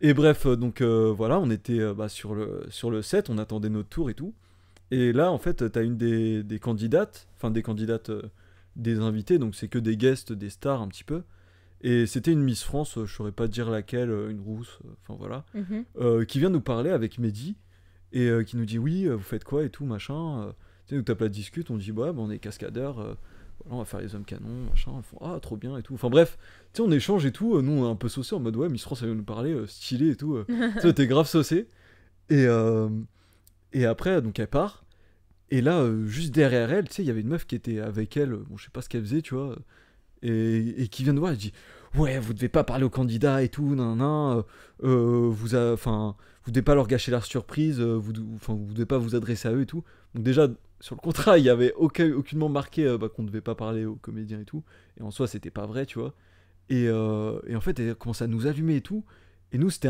Et bref, donc voilà, on était bah, sur le sur le set, on attendait notre tour et tout. Et là, en fait, tu as une des, candidates, enfin des candidates euh, des invités, donc c'est que des guests, des stars un petit peu. Et c'était une Miss France, euh, je saurais pas dire laquelle, euh, une rousse, enfin voilà, mhm. qui vient nous parler avec Mehdi et qui nous dit oui, vous faites quoi et tout, machin. tu sais, nous tape la discute, on dit ouais, bah, on est cascadeurs, on va faire les hommes canons, machin. ah, trop bien et tout. Enfin bref, tu sais, on échange et tout. nous, on un peu saucés en mode ouais, Miss France, elle vient nous parler, stylé et tout. tu sais, grave saucé. Et. Et après, donc elle part. Et là, euh, juste derrière elle, tu sais, il y avait une meuf qui était avec elle, bon, je sais pas ce qu'elle faisait, tu vois, et, qui vient de voir, elle dit Ouais, vous devez pas parler aux candidats et tout, nan, nan, euh, euh, vous, enfin, vous devez pas leur gâcher leur surprise, vous, vous devez pas vous adresser à eux et tout. Donc, déjà, sur le contrat, il y avait aucun, aucunement marqué bah, qu'on ne devait pas parler aux comédiens et tout, et en soi, c'était pas vrai, tu vois. Et, en fait, elle commence à nous allumer et tout, et nous, c'était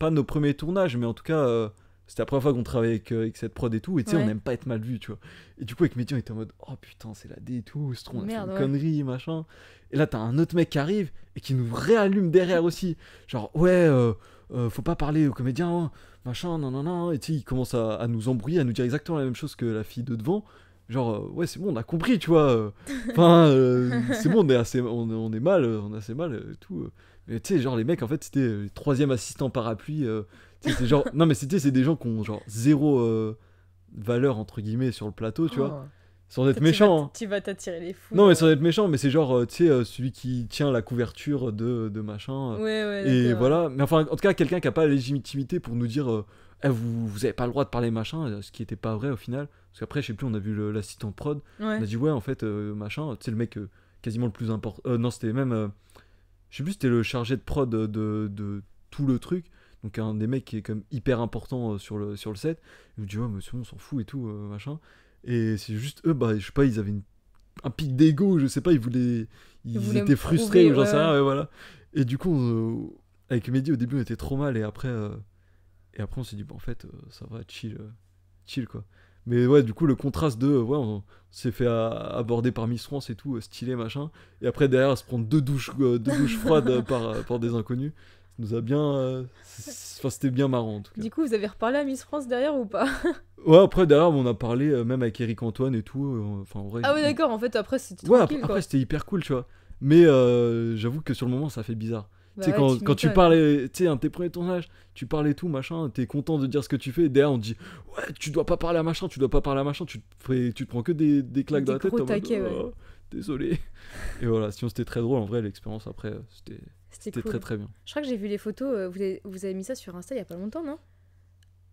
pas nos premiers tournages, mais en tout cas c'était la première fois qu'on travaillait euh, avec, cette prod et tout, et tu sais, on n'aime pas être mal vu, tu vois. Et du coup, avec Médian, on était en mode Oh putain, c'est la D et tout, c'est trop, on connerie, machin. Et là, t'as un autre mec qui arrive et qui nous réallume derrière aussi. Genre, ouais, euh, euh, faut pas parler aux comédiens, hein, machin, non, non, non. Et tu sais, il commence à, nous embrouiller, à nous dire exactement la même chose que la fille de devant. Genre, ouais, c'est bon, on a compris, tu vois. Enfin, c'est bon, on est, assez, on, est mal, on est assez mal, et tout. Mais tu sais, genre, les mecs, en fait, c'était troisième assistant parapluie c'est genre non mais c'était c'est des gens qui ont genre zéro euh, valeur entre guillemets sur le plateau, tu vois. Oh. Sans être méchant. Hein. Tu vas t'attirer les fous. Non, mais euh. sans être méchant, mais c'est genre, euh, tu sais, celui qui tient la couverture de, de machin. et voilà. Mais enfin, en tout cas, quelqu'un qui n'a pas la légitimité pour nous dire eh, vous, vous avez pas le droit de parler machin, ce qui était pas vrai au final. Parce qu'après, je sais plus, on a vu le, en prod. On a dit ouais, en fait, machin, tu sais, le mec quasiment le plus important. non, c'était même. je sais plus, c'était le chargé de prod de, de tout le truc donc un des mecs qui est comme hyper important euh, sur, le, sur le set. Il me dit, ouais, mais on s'en fout et tout, euh, machin. Et c'est juste eux, bah, je sais pas, ils avaient un pic d'ego, je sais pas, ils voulaient. Ils, étaient frustrés, j'en sais rien, et voilà. Et du coup, euh, avec Mehdi, au début, on était trop mal, et après, et après on s'est dit, bon, bah, en fait, ça va, chill, chill, quoi. Mais ouais, du coup, le contraste de, ouais, on, s'est fait aborder par Miss France et tout, stylé, machin. Et après, derrière, se prendre deux douches, deux douches froides par, par des inconnus nous a bien. Euh, enfin, c'était bien marrant en tout cas. Du coup, vous avez reparlé à Miss France derrière ou pas Ouais, après derrière, on a parlé euh, même avec Eric Antoine et tout. Euh, enfin, en vrai, ah ouais, d'accord. En fait, après, c'était. Ouais, après, c'était hyper cool, tu vois. Mais j'avoue que sur le moment, ça fait bizarre. Bah quand, tu, quand tu parles, tu sais, un de tes premiers tournages, tu parlais tout, machin, t'es content de dire ce que tu fais, et derrière on te dit, ouais, tu dois pas parler à machin, tu dois pas parler à machin, tu te, tu te prends que des, des claques dans la tête. Oh, désolé. et voilà, sinon c'était très drôle, en vrai, l'expérience après, c'était c'était très très bien. Je crois que j'ai vu les photos, euh, vous avez, vous avez mis ça sur Insta il y a pas longtemps, non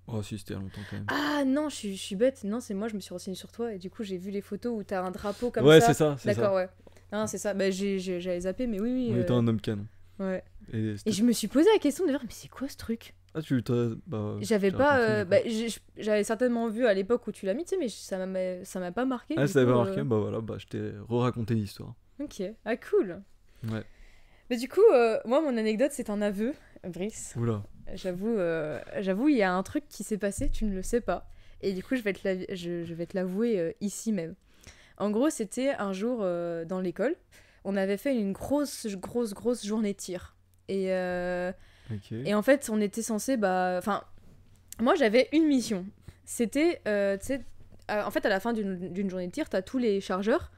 Oh si, c'était il longtemps quand même. Ah non, je suis, je suis bête. Non, c'est moi, je me suis renseignée sur toi et du coup j'ai vu les photos où t'as un drapeau comme ça. Ouais, c'est ça. D'accord, ouais. Non, c'est ça. Bah, j'avais zappé, mais oui, oui. On un euh, homme canon. Ouais. Et, je me suis posé la question de dire mais c'est quoi ce truc Ah, tu bah, J'avais pas. Euh, bah, j'avais certainement vu à l'époque où tu l'as mis, tu sais, mais ça m'a pas marqué. Ah, ça m'a marqué, bah voilà, bah, je t'ai re-raconté l'histoire. Ok, ah cool. Ouais. Mais du coup, euh, moi, mon anecdote, c'est un aveu, Brice. Oula. J'avoue, euh, j'avoue, il y a un truc qui s'est passé, tu ne le sais pas. Et du coup, je vais te, je, vais te l'avouer euh, ici même. En gros, c'était un jour dans l'école, on avait fait une grosse, grosse, grosse journée de tir. Et, et en fait, on était censé, bah, enfin, moi, j'avais une mission. C'était, en fait, à la fin d'une journée de tir, tu as tous les chargeurs,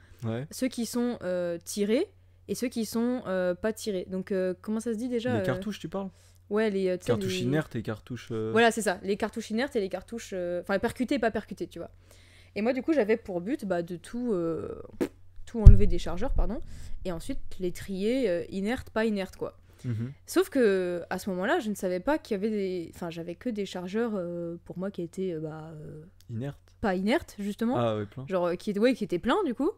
ceux qui sont tirés et ceux qui sont euh, pas tirés. Donc euh, comment ça se dit déjà Les euh, cartouches, tu parles Ouais, les cartouches inertes et cartouches. Voilà, c'est ça, les cartouches inertes et les cartouches, enfin percutées et pas percutées, tu vois. Et moi, du coup, j'avais pour but bah, de tout, tout enlever des chargeurs, pardon, et ensuite les trier inertes, pas inertes, quoi. Mhm. Sauf que à ce moment-là, je ne savais pas qu'il y avait des. Enfin, j'avais que des chargeurs pour moi qui étaient. bah, Inertes. Pas inertes, justement. Ah, oui, plein. Genre, qui, ouais, qui étaient pleins, du coup.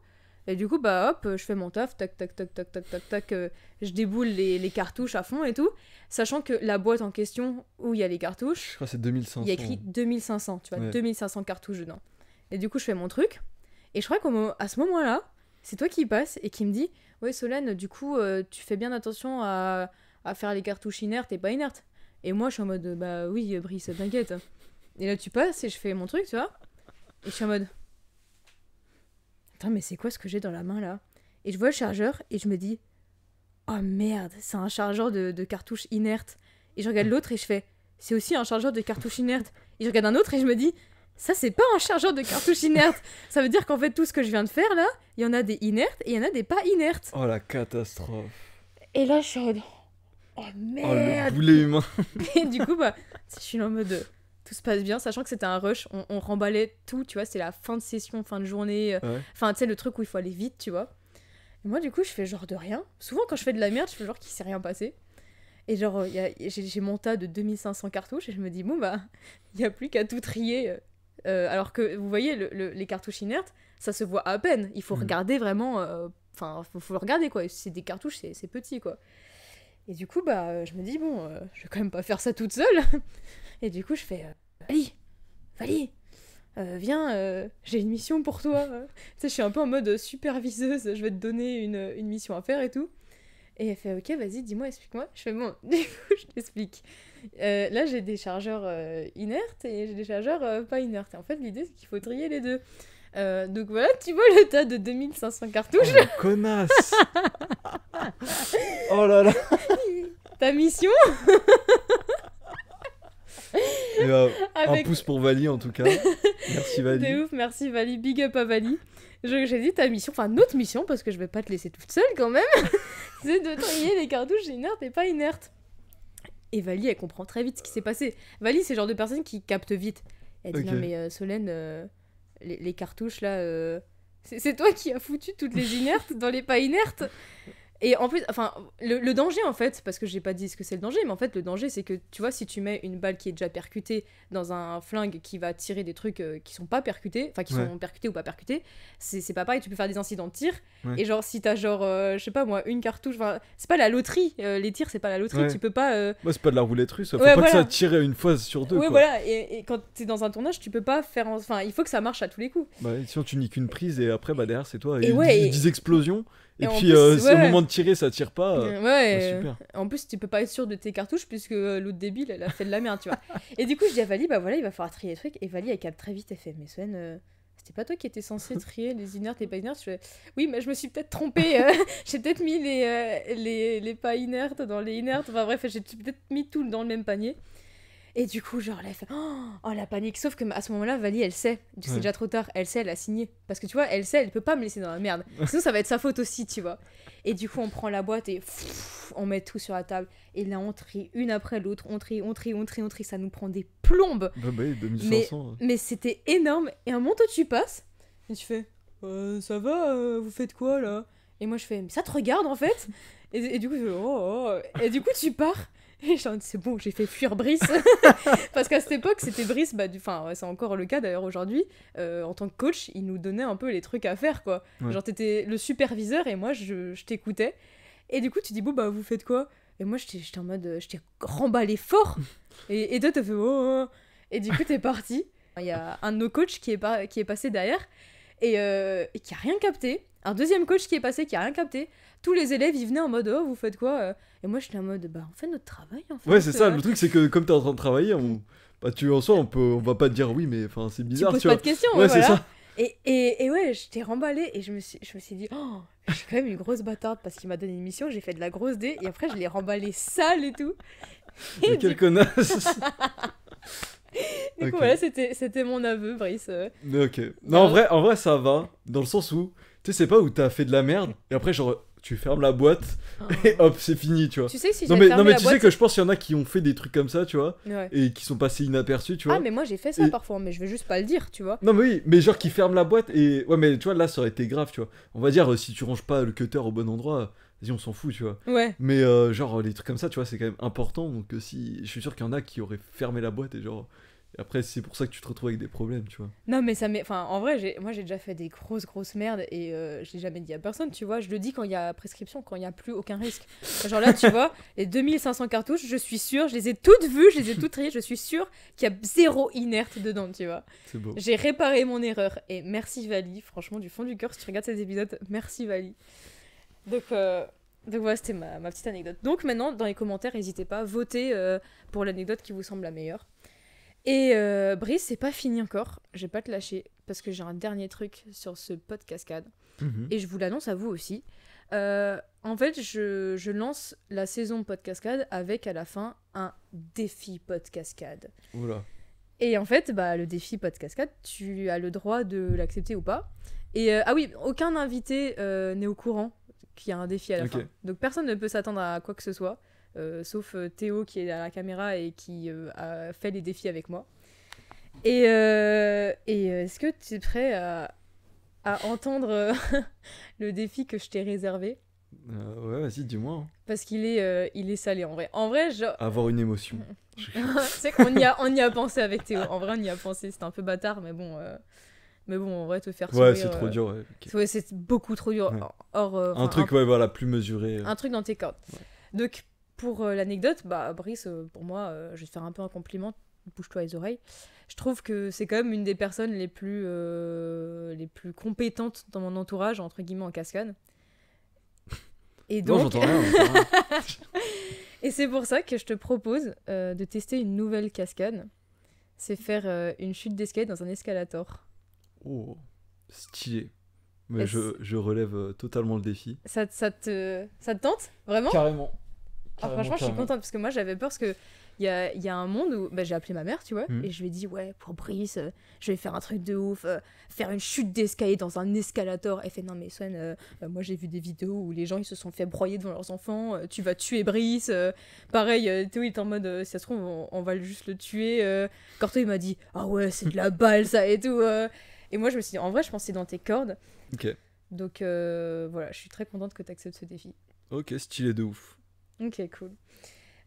Et du coup, bah hop, je fais mon taf, tac, tac, tac, tac, tac, tac, tac, euh, je déboule les, les, cartouches à fond et tout. Sachant que la boîte en question où il y a les cartouches, je Il y a écrit 2500, tu vois, 2500 cartouches dedans. Et du coup, je fais mon truc. Et je crois qu'à ce moment-là, c'est toi qui passes et qui me dit Ouais, Solène, du coup, euh, tu fais bien attention à, à faire les cartouches inertes et pas inertes. Et moi, je suis en mode Bah oui, Brice, t'inquiète. Et là, tu passes et je fais mon truc, tu vois. Et je suis en mode Attends, mais c'est quoi ce que j'ai dans la main là Et je vois le chargeur et je me dis Oh merde, c'est un chargeur de, cartouches inertes. Et je regarde l'autre et je fais C'est aussi un chargeur de cartouches inertes. Et je regarde un autre et je me dis ça, c'est pas un chargeur de cartouches inertes. Ça veut dire qu'en fait, tout ce que je viens de faire là, il y en a des inertes et il y en a des pas inertes. Oh la catastrophe. Et là, je suis en mode. Oh, oh merde. et du coup, bah, je suis en mode tout se passe bien, sachant que c'était un rush, on, remballait tout, tu vois, c'est la fin de session, fin de journée, euh, enfin, tu sais, le truc où il faut aller vite, tu vois. Et moi, du coup, je fais genre de rien. Souvent, quand je fais de la merde, je fais genre qu'il s'est rien passé. Et genre, j'ai mon tas de 2500 cartouches et je me dis, bon, bah, il n'y a plus qu'à tout trier. Euh, euh, alors que, vous voyez, les cartouches inertes, ça se voit à peine. Il faut mm. regarder vraiment. Enfin, il faut, le regarder, quoi. C'est des cartouches, c'est petit, quoi. Et du coup, bah, je me dis, bon, je vais quand même pas faire ça toute seule. Et du coup, je fais Allez euh, Vali, euh, viens, euh, j'ai une mission pour toi. tu sais, je suis un peu en mode superviseuse, je vais te donner une, une mission à faire et tout. Et elle fait, ok, vas-y, dis-moi, explique-moi. Je fais, bon, du coup, je t'explique. là, j'ai des chargeurs inertes et j'ai des chargeurs pas inertes. Et en fait, l'idée, c'est qu'il faut trier les deux. donc voilà, tu vois le tas de 2500 cartouches. Oh, connasse Oh là là Ta mission Euh, un pouce pour Vali en tout cas. Merci Vali. C'est ouf, merci Vali. Big up à Vali. J'ai dit ta mission, enfin notre mission, parce que je vais pas te laisser toute seule quand même, c'est de trier les cartouches inertes et pas inertes. Et Vali, elle comprend très vite ce qui s'est passé. Vali, c'est le genre de personne qui capte vite. Elle dit Non, mais euh, Solène, euh, les, cartouches là, c'est toi qui as foutu toutes les inertes dans les pas inertes. Et en plus, enfin, le, danger en fait, parce que j'ai pas dit ce que c'est le danger, mais en fait, le danger c'est que tu vois, si tu mets une balle qui est déjà percutée dans un flingue qui va tirer des trucs euh, qui sont pas percutés, enfin qui sont percutés ou pas percutés, c'est pas pareil, tu peux faire des incidents de tir. Et genre, si t'as genre, euh, je sais pas moi, une cartouche, enfin, c'est pas la loterie, euh, les tirs c'est pas la loterie, tu peux pas. Moi, c'est pas de la roulette russe, faut pas que ça tire une fois sur deux. Ouais, voilà, et, quand quand t'es dans un tournage, tu peux pas faire. Enfin, il faut que ça marche à tous les coups. Bah, sinon, tu niques une prise et après, bah derrière, c'est toi. Et, et 10, 10 explosions. Et, puis, c'est euh, au moment de tirer, ça tire pas. Euh, ouais, bah, super. Euh, en plus, tu peux pas être sûr de tes cartouches puisque l'autre débile, elle a fait de la merde, tu vois. Et du coup, je dis à Vali, bah voilà, il va falloir trier les trucs. Et Vali, elle capte très vite, et fait, mais Sven, c'était pas toi qui étais censé trier les inertes, les pas inertes. oui, mais je me suis peut-être trompée. j'ai peut-être mis les, les, les, pas inertes dans les inertes. Enfin bref, j'ai peut-être mis tout dans le même panier. Et du coup, genre, elle fait oh, oh, la panique. Sauf que à ce moment-là, Vali, elle sait. C'est déjà trop tard. Elle sait, elle a signé. Parce que tu vois, elle sait, elle peut pas me laisser dans la merde. Sinon, ça va être sa faute aussi, tu vois. Et du coup, on prend la boîte et on met tout sur la table. Et là, on trie une après l'autre. On trie, on trie, on trie, on trie. Ça nous prend des plombes. Bah hein. Mais, c'était énorme. Et un moment, toi, tu passes. Et tu fais euh, Ça va euh, Vous faites quoi là Et moi, je fais Mais ça te regarde en fait et, du coup, oh, oh, oh. Et du coup, tu pars. Et c'est bon, j'ai fait fuir Brice. Parce qu'à cette époque, c'était Brice, bah, du... enfin, c'est encore le cas d'ailleurs aujourd'hui, euh, en tant que coach, il nous donnait un peu les trucs à faire, quoi. Genre, t'étais le superviseur et moi, je, t'écoutais. Et du coup, tu dis, bon, bah, vous faites quoi Et moi, j'étais en mode, euh, je t'ai remballé fort. et, et toi, t'as fait, oh, oh, oh, Et du coup, t'es parti. Il y a un de nos coachs qui est, pas, qui est passé derrière et, euh, et qui a rien capté. Un deuxième coach qui est passé qui a rien capté tous les élèves ils venaient en mode oh vous faites quoi euh. et moi je j'étais en mode bah on fait notre travail en fait ouais c'est ça le euh, truc c'est que comme t'es en train de travailler on bah tu en soi on peut on va pas te dire oui mais enfin c'est bizarre tu, poses tu pas de questions ouais, ça. Et, et, et, ouais j'étais remballée et je me suis je me suis dit oh j'ai quand même une grosse bâtarde parce qu'il m'a donné une mission j'ai fait de la grosse dé et après je l'ai remballé sale et tout et mais quel connasse Du coup, voilà, c'était mon aveu, Brice. Mais euh. Ok. Non, en vrai, en vrai, ça va. Dans le sens où, tu sais, c'est pas où t'as fait de la merde. Et après, genre, tu fermes la boîte oh. et hop, c'est fini, tu vois. Tu sais, non, mais, tu sais que je pense qu'il y en a qui ont fait des trucs comme ça, tu vois, et qui sont passés inaperçus, tu vois. Ah, mais moi j'ai fait ça parfois, mais je vais juste pas le dire, tu vois. Non, mais oui, mais genre qui ferment la boîte et. Ouais, mais tu vois, là ça aurait été grave, tu vois. On va dire, euh, si tu ranges pas le cutter au bon endroit, vas-y, on s'en fout, tu vois. Ouais. Mais euh, genre, les trucs comme ça, tu vois, c'est quand même important, donc euh, si. Je suis sûr qu'il y en a qui auraient fermé la boîte et genre. Après, c'est pour ça que tu te retrouves avec des problèmes, tu vois. Non, mais ça m'est. Enfin, en vrai, moi, j'ai déjà fait des grosses, grosses merdes et je euh, je l'ai jamais dit à personne, tu vois. Je le dis quand il y a prescription, quand il n'y a plus aucun risque. Genre là, tu vois, les 2500 cartouches, je suis sûre, je les ai toutes vues, je les ai toutes triées, je suis sûre qu'il y a zéro inerte dedans, tu vois. C'est beau. J'ai réparé mon erreur et merci Vali, franchement, du fond du cœur, si tu regardes cet épisode, merci Vali. Donc. Euh, donc voilà, c'était ma, petite anecdote. Donc maintenant, dans les commentaires, n'hésitez pas, votez euh, pour l'anecdote qui vous semble la meilleure. Et euh, Brice, c'est pas fini encore. j'ai pas te lâcher parce que j'ai un dernier truc sur ce pot cascade. Mhm. Et je vous l'annonce à vous aussi. Euh, en fait, je, lance la saison pot avec à la fin un défi pot de Et en fait, bah, le défi pot cascade, tu as le droit de l'accepter ou pas. Et euh, ah oui, aucun invité n'est au courant qu'il y a un défi à la fin. Donc personne ne peut s'attendre à quoi que ce soit. Euh, sauf euh, Théo qui est à la caméra et qui euh, a fait les défis avec moi. Et, et est-ce que tu es prêt à, entendre le défi que je t'ai réservé ouais, vas-y, dis-moi. Hein. Parce qu'il est, il est salé en vrai. En vrai, Avoir une émotion. c'est qu'on y a, on y a pensé avec Théo. En vrai, on y a pensé. C'était un peu bâtard, mais bon, mais bon, en vrai, te faire. Sourire, ouais, c'est trop dur. c'est beaucoup trop dur. Or, un truc, ouais, voilà, plus mesuré. Un truc dans tes cordes. Donc, pour euh, l'anecdote, bah, Brice, euh, pour moi, euh, je vais te faire un peu un compliment, bouge-toi les oreilles. Je trouve que c'est quand même une des personnes les plus, les plus compétentes dans mon entourage, entre guillemets, en cascade. Et donc. rien, Et c'est pour ça que je te propose de tester une nouvelle cascade. C'est faire une chute d'escalier dans un escalator. Oh, stylé. Mais je, je, relève totalement le défi. Ça, ça, te, ça te tente Vraiment Carrément. Ah, franchement, je suis contente parce que moi j'avais peur parce que il y a, y a, un monde où bah, j'ai appelé ma mère, tu vois, hmm. et je lui ai dit ouais pour Brice, euh, je vais faire un truc de ouf, euh, faire une chute d'escalier dans un escalator. Elle fait non mais Swan, euh, moi j'ai vu des vidéos où les gens ils se sont fait broyer devant leurs enfants, tu vas tuer Brice. pareil, Théo il est en mode si ça se trouve on, va juste le tuer. Corto il m'a dit ah ouais c'est de la balle ça et tout. Et moi je me suis dit en vrai je pensais dans tes cordes. Donc voilà, je suis très contente que tu acceptes ce défi. Ok, stylé de ouf. Ok, cool.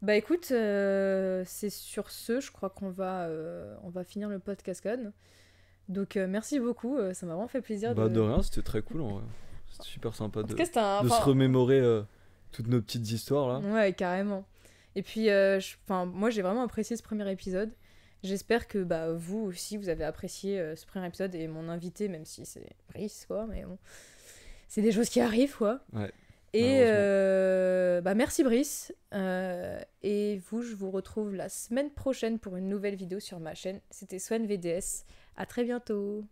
Bah écoute, euh, c'est sur ce, je crois qu'on va, euh, on va finir le podcast Donc euh, merci beaucoup, ça m'a vraiment fait plaisir. Bah de, rien, c'était très cool en C'était super sympa de, se remémorer toutes nos petites histoires là. Ouais, carrément. Et puis, je, moi j'ai vraiment apprécié ce premier épisode. J'espère que bah, vous aussi, vous avez apprécié ce premier épisode et mon invité, même si c'est Brice, quoi, mais bon. C'est des choses qui arrivent, quoi. Ouais. Et euh, bah, merci Brice. Euh, et vous, je vous retrouve la semaine prochaine pour une nouvelle vidéo sur ma chaîne. C'était Swan VDS. À très bientôt.